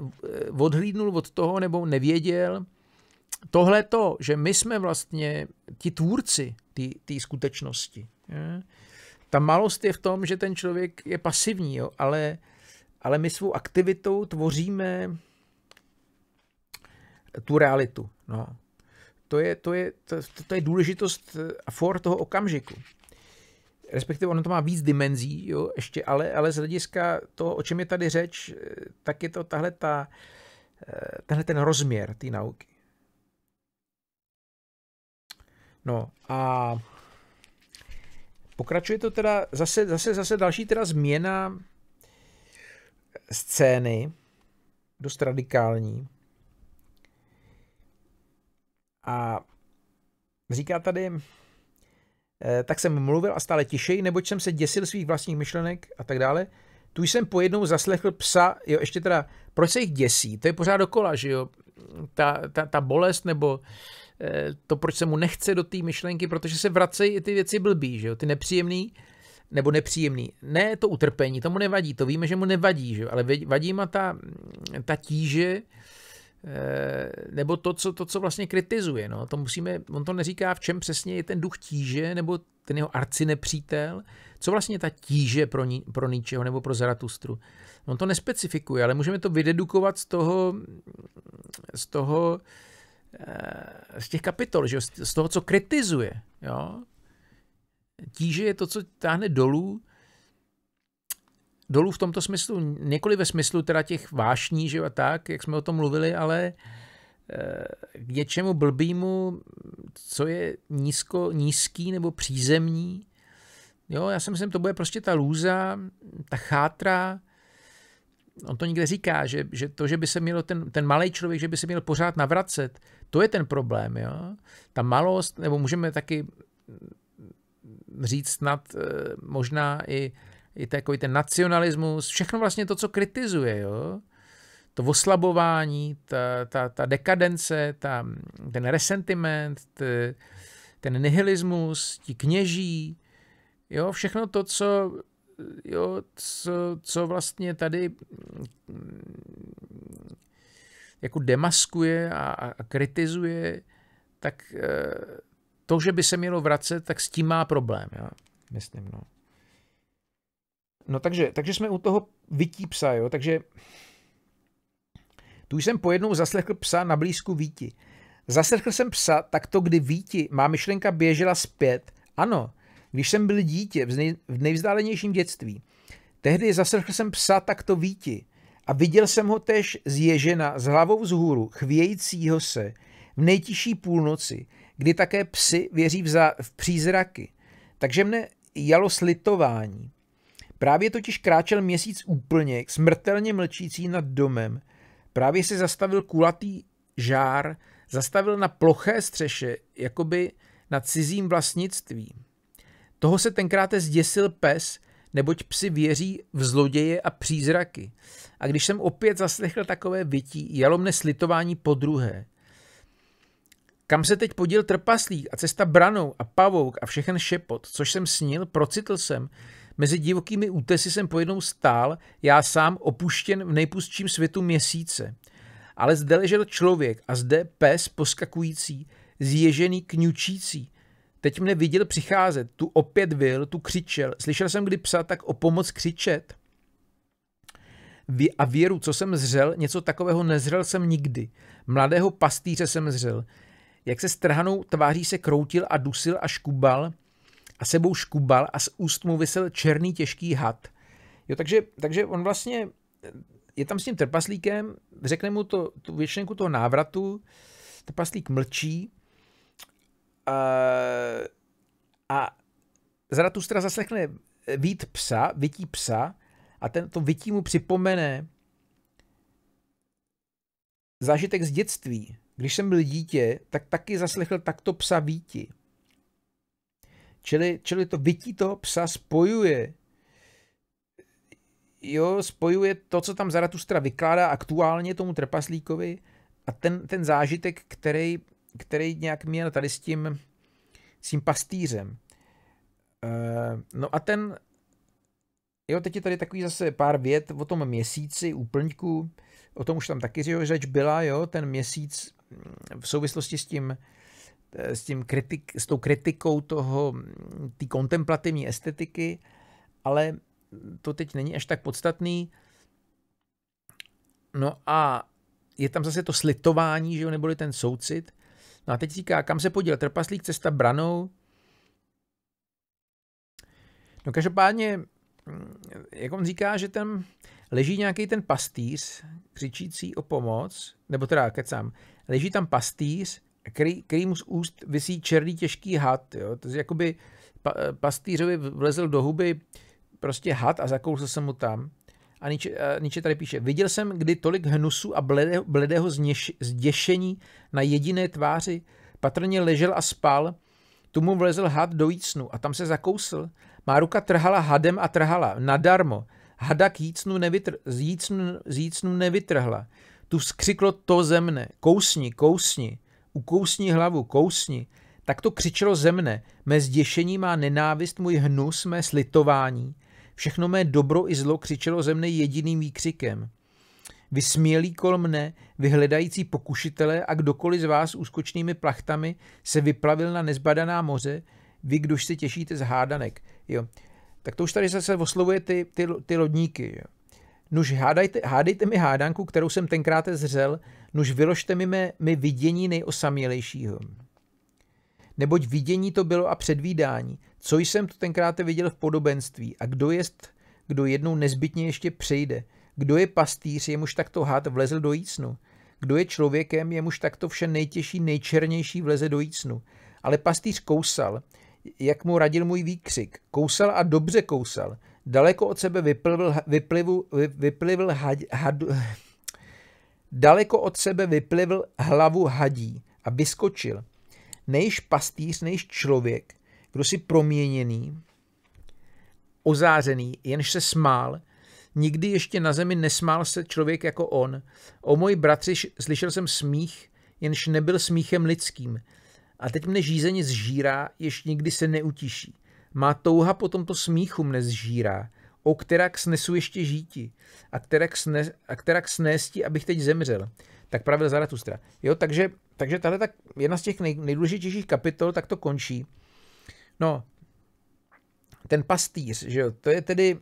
odhlídnul od toho nebo nevěděl, tohle to, že my jsme vlastně ti tvůrci té skutečnosti. Je? Ta malost je v tom, že ten člověk je pasivní, jo, ale, ale my svou aktivitou tvoříme tu realitu. No to je, to je, to, to je důležitost eh, a for toho okamžiku. Respektive ono to má víc dimenzí, jo, ještě, ale, ale z hlediska toho, o čem je tady řeč, eh, tak je to tahle ta, eh, tenhle ten rozměr té nauky. No a pokračuje to teda zase, zase, zase další teda změna scény, dost radikální. A říká tady, eh, tak jsem mluvil a stále tišej, neboť jsem se děsil svých vlastních myšlenek a tak dále. Tu jsem pojednou zaslechl psa, jo, ještě teda, proč se jich děsí? To je pořád dokola, že jo? Ta, ta, ta bolest nebo eh, to, proč se mu nechce do té myšlenky, protože se vracejí i ty věci blbý, že jo? Ty nepříjemný, nebo nepříjemný. Ne to utrpení, tomu nevadí, to víme, že mu nevadí, že jo? Ale vadí má ta, ta tíže, Eh, nebo to co, to, co vlastně kritizuje. No. To musíme, on to neříká, v čem přesně je ten duch tíže, nebo ten jeho nepřítel, co vlastně ta tíže pro, ní, pro Níčeho nebo pro Zaratustru. On to nespecifikuje, ale můžeme to vydedukovat z toho, z toho, eh, z těch kapitol, že? z toho, co kritizuje. Jo? Tíže je to, co táhne dolů, dolů v tomto smyslu, nikoli ve smyslu teda těch vášní, že a tak, jak jsme o tom mluvili, ale eh, k něčemu blbýmu, co je nízko, nízký nebo přízemní. Jo, já si myslím, to bude prostě ta lůza, ta chátra, on to někde říká, že, že to, že by se měl ten, ten malý člověk, že by se měl pořád navracet, to je ten problém, jo. Ta malost, nebo můžeme taky říct snad eh, možná i i takový ten nacionalismus, všechno vlastně to, co kritizuje, jo? to oslabování, ta, ta, ta dekadence, ta, ten resentiment, t, ten nihilismus, ti kněží, jo, všechno to, co, jo, co, co vlastně tady mm, jako demaskuje a, a kritizuje, tak eh, to, že by se mělo vracet, tak s tím má problém, jo? myslím. No. No takže, takže jsme u toho vytí psa, jo, takže tu jsem pojednou zaslechl psa na blízku Víti. Zaslechl jsem psa takto, kdy Víti, má myšlenka běžela zpět. Ano, když jsem byl dítě v, nej, v nejvzdálenějším dětství. Tehdy zaslechl jsem psa takto Víti a viděl jsem ho tež z ježena s hlavou vzhůru, chvějícího se, v nejtiší půlnoci, kdy také psy věří v, za, v přízraky. Takže mne jalo slitování. Právě totiž kráčel měsíc úplně, smrtelně mlčící nad domem. Právě se zastavil kulatý žár, zastavil na ploché střeše, jakoby na cizím vlastnictví. Toho se tenkrát zděsil pes, neboť psi věří v zloděje a přízraky. A když jsem opět zaslechl takové vytí, jalo mne slitování po druhé. Kam se teď podíl trpaslík a cesta branou a pavouk a všechen šepot, což jsem snil, procitl jsem, Mezi divokými útesy jsem pojednou stál, já sám opuštěn v nejpustším světu měsíce. Ale zde ležel člověk a zde pes poskakující, zježený kňučící. Teď mne viděl přicházet, tu opět vil, tu křičel. Slyšel jsem kdy psa tak o pomoc křičet. A věru, co jsem zřel, něco takového nezřel jsem nikdy. Mladého pastýře jsem zřel. Jak se strhanou tváří se kroutil a dusil a škubal, a sebou škubal a z úst mu vysel černý těžký had. Jo, takže, takže on vlastně je tam s tím trpaslíkem, řekne mu to, tu věčenku toho návratu, trpaslík mlčí a, a Zaratustra zaslechne vít psa, vytí psa a ten to vytí mu připomene zážitek z dětství. Když jsem byl dítě, tak taky zaslechl takto psa víti. Čili, čili to vytí toho psa spojuje jo, spojuje to, co tam Zaratustra vykládá aktuálně tomu trpaslíkovi a ten, ten zážitek, který, který nějak měl tady s tím, s tím pastýřem. E, no a ten, jo, teď je tady takový zase pár vět o tom měsíci, úplňku, o tom už tam taky řeč byla, jo, ten měsíc v souvislosti s tím, s, tím kritik, s tou kritikou toho, té kontemplativní estetiky, ale to teď není až tak podstatný. No a je tam zase to slitování, že jo, neboli ten soucit. No a teď říká, kam se poděl trpaslík, cesta branou. No každopádně, jak on říká, že tam leží nějaký ten pastýř, křičící o pomoc, nebo teda kecám, leží tam pastýř, který, kterým z úst vysí černý těžký had. Jo? To je jakoby pa, pastýřovi vlezl do huby prostě had a zakousl se mu tam. A Nietzsche tady píše, viděl jsem kdy tolik hnusu a bledého, bledého zněš, zděšení na jediné tváři. Patrně ležel a spal, tu mu vlezl had do jícnu a tam se zakousl. Má ruka trhala hadem a trhala, nadarmo. Hada k jícnu, nevytr, z, jícnu, z jícnu nevytrhla. Tu skřiklo to ze mne, kousni, kousni ukousni hlavu, kousni, tak to křičelo ze mne, mé zděšení má nenávist, můj hnus, mé slitování. Všechno mé dobro i zlo křičelo ze mne jediným výkřikem. Vy smělí kol mne, vyhledající pokušitele a kdokoliv z vás úskočnými plachtami se vyplavil na nezbadaná moře, vy, kdož se těšíte z hádanek. Jo. Tak to už tady zase oslovuje ty, ty, ty lodníky. Jo. Nuž hádajte, hádejte mi hádanku, kterou jsem tenkrát zřel, Nuž vyložte mi, mé, mi vidění nejosamělejšího. Neboť vidění to bylo a předvídání, co jsem to tenkrát viděl v podobenství a kdo jest, kdo jednou nezbytně ještě přejde, kdo je pastýř, jemuž takto had vlezl do jícnu, kdo je člověkem, jemuž takto vše nejtěžší, nejčernější vleze do jícnu. Ale pastýř kousal, jak mu radil můj výkřik. Kousal a dobře kousal. Daleko od sebe vyplivl, vyplivl, vyplivl had, had, Daleko od sebe vyplivl hlavu hadí a vyskočil. Nejš pastýř, nejš člověk, kdo si proměněný, ozářený, jenž se smál, nikdy ještě na zemi nesmál se člověk jako on. O moji bratři slyšel jsem smích, jenž nebyl smíchem lidským. A teď mne žízeně zžírá, jež nikdy se neutiší. Má touha po tomto smíchu mne zžírá, O kterak snesu ještě žíti a kterak, sne, a kterak snésti, abych teď zemřel. Tak pravil Zaratustra. Jo, takže, takže tahle tak jedna z těch nej, nejdůležitějších kapitol, tak to končí. No, ten pastýř, že jo, to je tedy...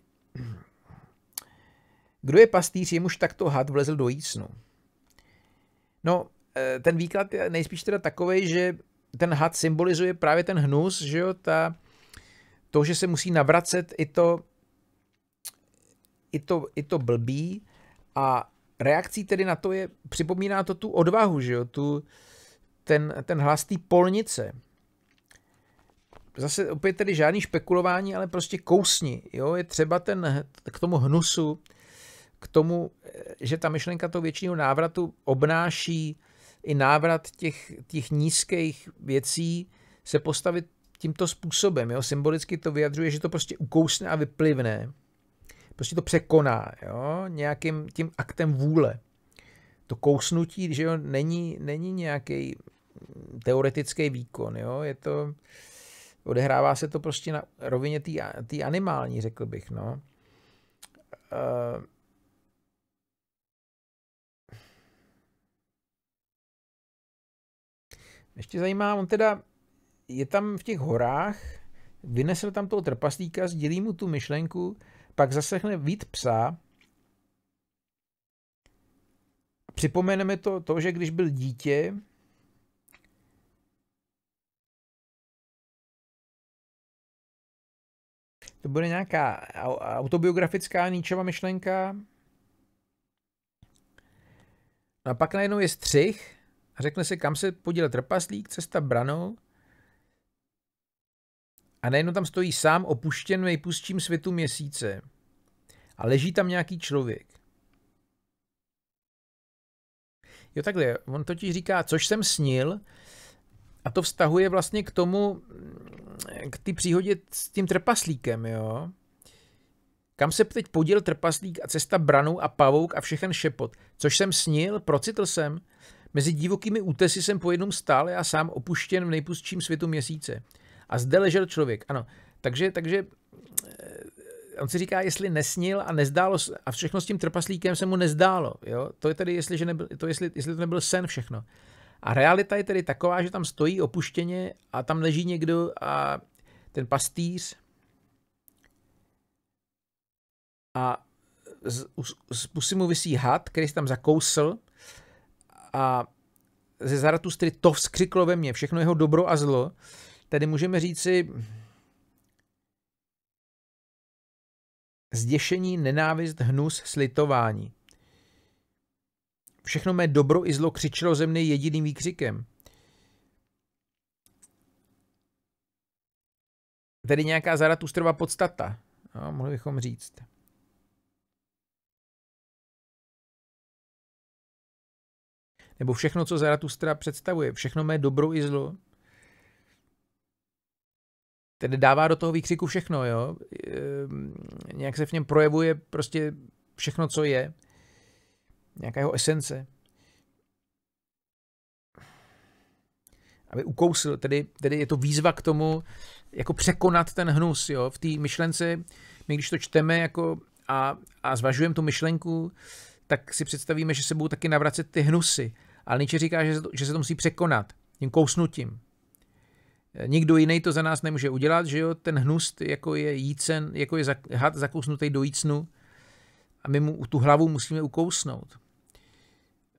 Kdo je pastýř, jemuž takto had vlezl do jícnu. No, e, ten výklad je nejspíš teda takový, že ten had symbolizuje právě ten hnus, že jo, ta, to, že se musí navracet i to, i to, i to blbý a reakcí tedy na to je, připomíná to tu odvahu, že jo, tu, ten, ten hlas té polnice. Zase opět tedy žádný špekulování, ale prostě kousni, jo, je třeba ten, k tomu hnusu, k tomu, eh, že ta myšlenka toho většího návratu obnáší i návrat těch, těch nízkých věcí, se postavit tímto způsobem, jo, symbolicky to vyjadřuje, že to prostě ukousne a vyplivne prostě to překoná jo? nějakým tím aktem vůle. To kousnutí, že jo, není, není nějaký teoretický výkon, jo? je to, odehrává se to prostě na rovině té animální, řekl bych, no. Uh, Ještě zajímá, on teda je tam v těch horách, vynesl tam toho trpaslíka, sdělí mu tu myšlenku, pak zasechne vít psa. Připomeneme to, to, že když byl dítě, To bude nějaká autobiografická níčová myšlenka. No a pak najednou je střih a řekne se, kam se poděl trpaslík, cesta branou a nejenom tam stojí sám opuštěn nejpustším světu měsíce a leží tam nějaký člověk. Jo takhle, on totiž říká, což jsem snil a to vztahuje vlastně k tomu, k ty příhodě s tím trpaslíkem, jo. Kam se teď poděl trpaslík a cesta branou a pavouk a všechen šepot, což jsem snil, procitl jsem, Mezi divokými útesy jsem po jednom stál já sám opuštěn v nejpustším světu měsíce. A zde ležel člověk, ano. Takže, takže eh, on si říká, jestli nesnil a nezdálo a všechno s tím trpaslíkem se mu nezdálo. Jo? To je tedy, jestli, že nebyl, to jestli, jestli to nebyl sen všechno. A realita je tedy taková, že tam stojí opuštěně a tam leží někdo a ten pastýř a z, z pusy mu vysí had, který se tam zakousl a ze Zaratustry to vzkřiklo ve mně, všechno jeho dobro a zlo Tedy můžeme říci, zděšení, nenávist, hnus, slitování. Všechno mé dobro i zlo křičelo ze mne jediným výkřikem. Tedy nějaká zaratustrova podstata, no, mohli bychom říct. Nebo všechno, co Zaratustra představuje, všechno mé dobro i zlo, tedy dává do toho výkřiku všechno, jo. E, nějak se v něm projevuje prostě všechno, co je. Nějaká jeho esence. Aby ukousil, tedy, tedy je to výzva k tomu, jako překonat ten hnus, jo. V té myšlence, my když to čteme jako a, a zvažujeme tu myšlenku, tak si představíme, že se budou taky navracet ty hnusy. Ale Nietzsche říká, že se to, že se to musí překonat tím kousnutím, Nikdo jiný to za nás nemůže udělat, že jo, ten hnust, jako je jícen, jako je had zakousnutý do jícnu a my mu tu hlavu musíme ukousnout.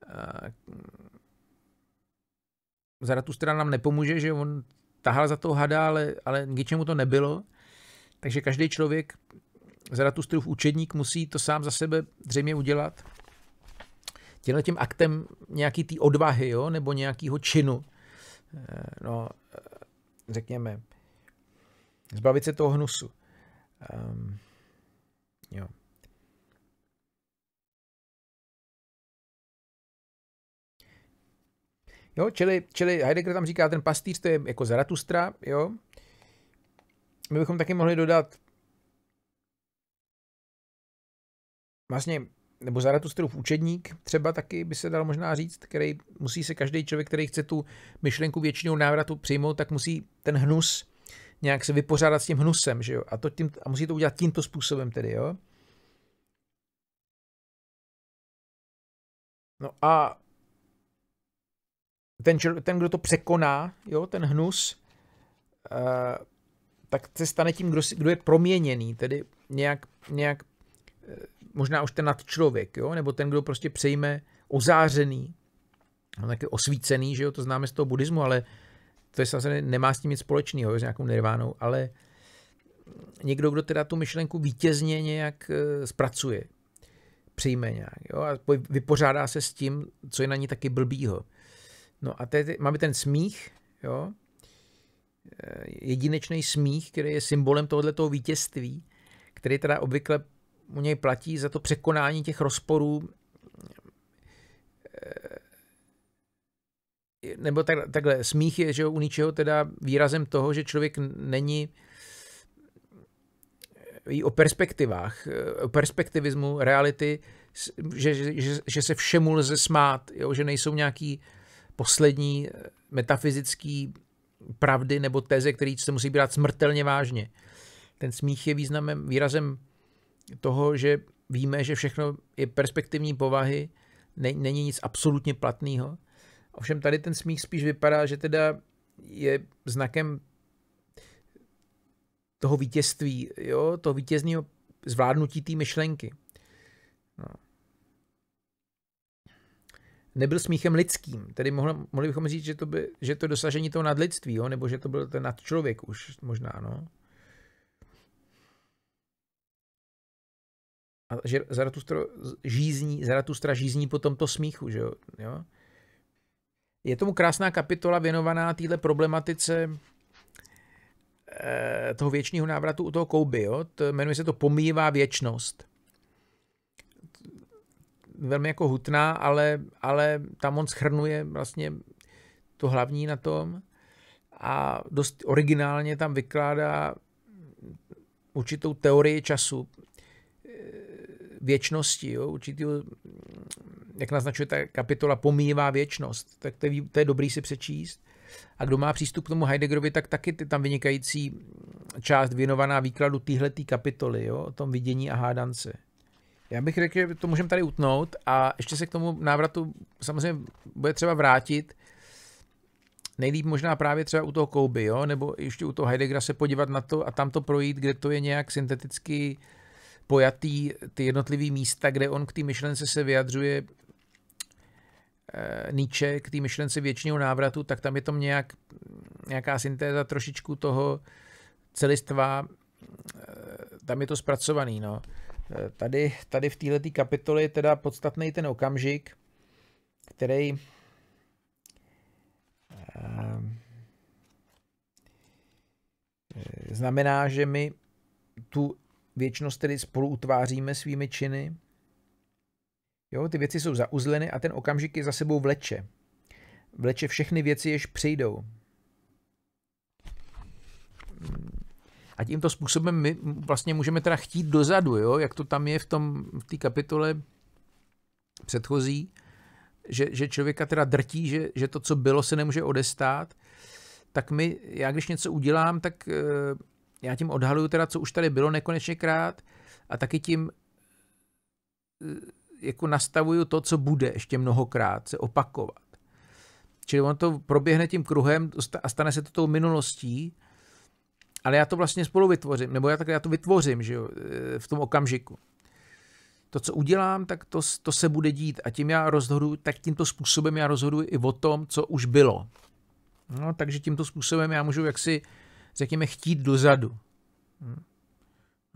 Eh, Zaratustra nám nepomůže, že on tahal za toho hada, ale, ale k ničemu to nebylo. Takže každý člověk, Zaratustrův učedník, musí to sám za sebe zřejmě udělat. Tímhle tím aktem nějaký té odvahy, jo, nebo nějakého činu. Eh, no, řekněme, zbavit se toho hnusu. Um, jo. Jo, čili, čili Heidegger tam říká, ten pastýř to je jako Zaratustra, jo. My bychom taky mohli dodat vlastně nebo Zaratustův učedník třeba taky by se dal možná říct, který musí se každý člověk, který chce tu myšlenku většinou návratu přijmout, tak musí ten hnus nějak se vypořádat s tím hnusem, že jo? A, to tím, a musí to udělat tímto způsobem tedy, jo? No a ten, ten kdo to překoná, jo, ten hnus, uh, tak se stane tím, kdo, kdo je proměněný, tedy nějak, nějak eh, možná už ten nadčlověk, jo? nebo ten, kdo prostě přejme ozářený, no, taky osvícený, že jo? to známe z toho buddhismu, ale to je samozřejmě nemá s tím nic společného, s nějakou nirvánou, ale někdo, kdo teda tu myšlenku vítězně nějak e, zpracuje, přijme nějak jo? a vypořádá se s tím, co je na ní taky blbýho. No a teď máme ten smích, jo? E, jedinečný smích, který je symbolem tohoto vítězství, který teda obvykle u něj platí za to překonání těch rozporů eh, nebo tak, takhle, smích je že u ničeho teda výrazem toho, že člověk není ví, o perspektivách, eh, o perspektivismu reality, že, že, že se všemu lze smát, jo? že nejsou nějaký poslední eh, metafyzický pravdy nebo teze, které se musí brát smrtelně vážně. Ten smích je významem, výrazem toho, že víme, že všechno je perspektivní povahy, není nic absolutně platného. Ovšem tady ten smích spíš vypadá, že teda je znakem toho vítězství, jo, toho vítězního zvládnutí té myšlenky. No. Nebyl smíchem lidským, tedy mohli, mohli bychom říct, že to, by, že to dosažení toho nadlidství, jo, nebo že to byl ten nadčlověk už možná, no. A že Zaratustra žízní, Zaratustra žízní po tomto smíchu, že jo? jo? Je tomu krásná kapitola věnovaná téhle problematice e, toho věčního návratu u toho kouby, jo? To, jmenuje se to Pomývá věčnost. Velmi jako hutná, ale, ale tam on schrnuje vlastně to hlavní na tom a dost originálně tam vykládá určitou teorii času, věčnosti, jo, určitý, jak naznačuje ta kapitola, pomývá věčnost, tak to je, to je dobrý si přečíst. A kdo má přístup k tomu Heideggerovi, tak taky ty tam vynikající část věnovaná výkladu téhle kapitoly, jo, o tom vidění a hádance. Já bych řekl, že to můžeme tady utnout a ještě se k tomu návratu samozřejmě bude třeba vrátit. Nejlíp možná právě třeba u toho Kouby, jo? nebo ještě u toho Heideggera se podívat na to a tam to projít, kde to je nějak synteticky uh, pojatý ty jednotlivý místa, kde on k té myšlence se vyjadřuje e, Nietzsche, k té myšlence věčního návratu, tak tam je to nějak, nějaká syntéza trošičku toho celistva, e, tam je to zpracovaný. No. E, tady, tady v této kapitole je teda podstatný ten okamžik, který znamená, že my tu věčnost tedy spolu utváříme svými činy. Jo, ty věci jsou zauzleny a ten okamžik je za sebou vleče. Vleče všechny věci, jež přijdou. A tímto způsobem my vlastně můžeme teda chtít dozadu, jo? jak to tam je v té v kapitole předchozí, že, že člověka teda drtí, že, že to, co bylo, se nemůže odestát, tak my, já když něco udělám, tak eh, já tím odhaluju teda, co už tady bylo nekonečněkrát a taky tím eh, jako nastavuju to, co bude ještě mnohokrát se opakovat. Čili on to proběhne tím kruhem a stane se to tou minulostí, ale já to vlastně spolu vytvořím, nebo já tak já to vytvořím, že jo, eh, v tom okamžiku. To, co udělám, tak to, to se bude dít a tím já rozhodu, tak tímto způsobem já rozhoduji i o tom, co už bylo. No, takže tímto způsobem já můžu jaksi uh, řekněme, chtít dozadu. Hm.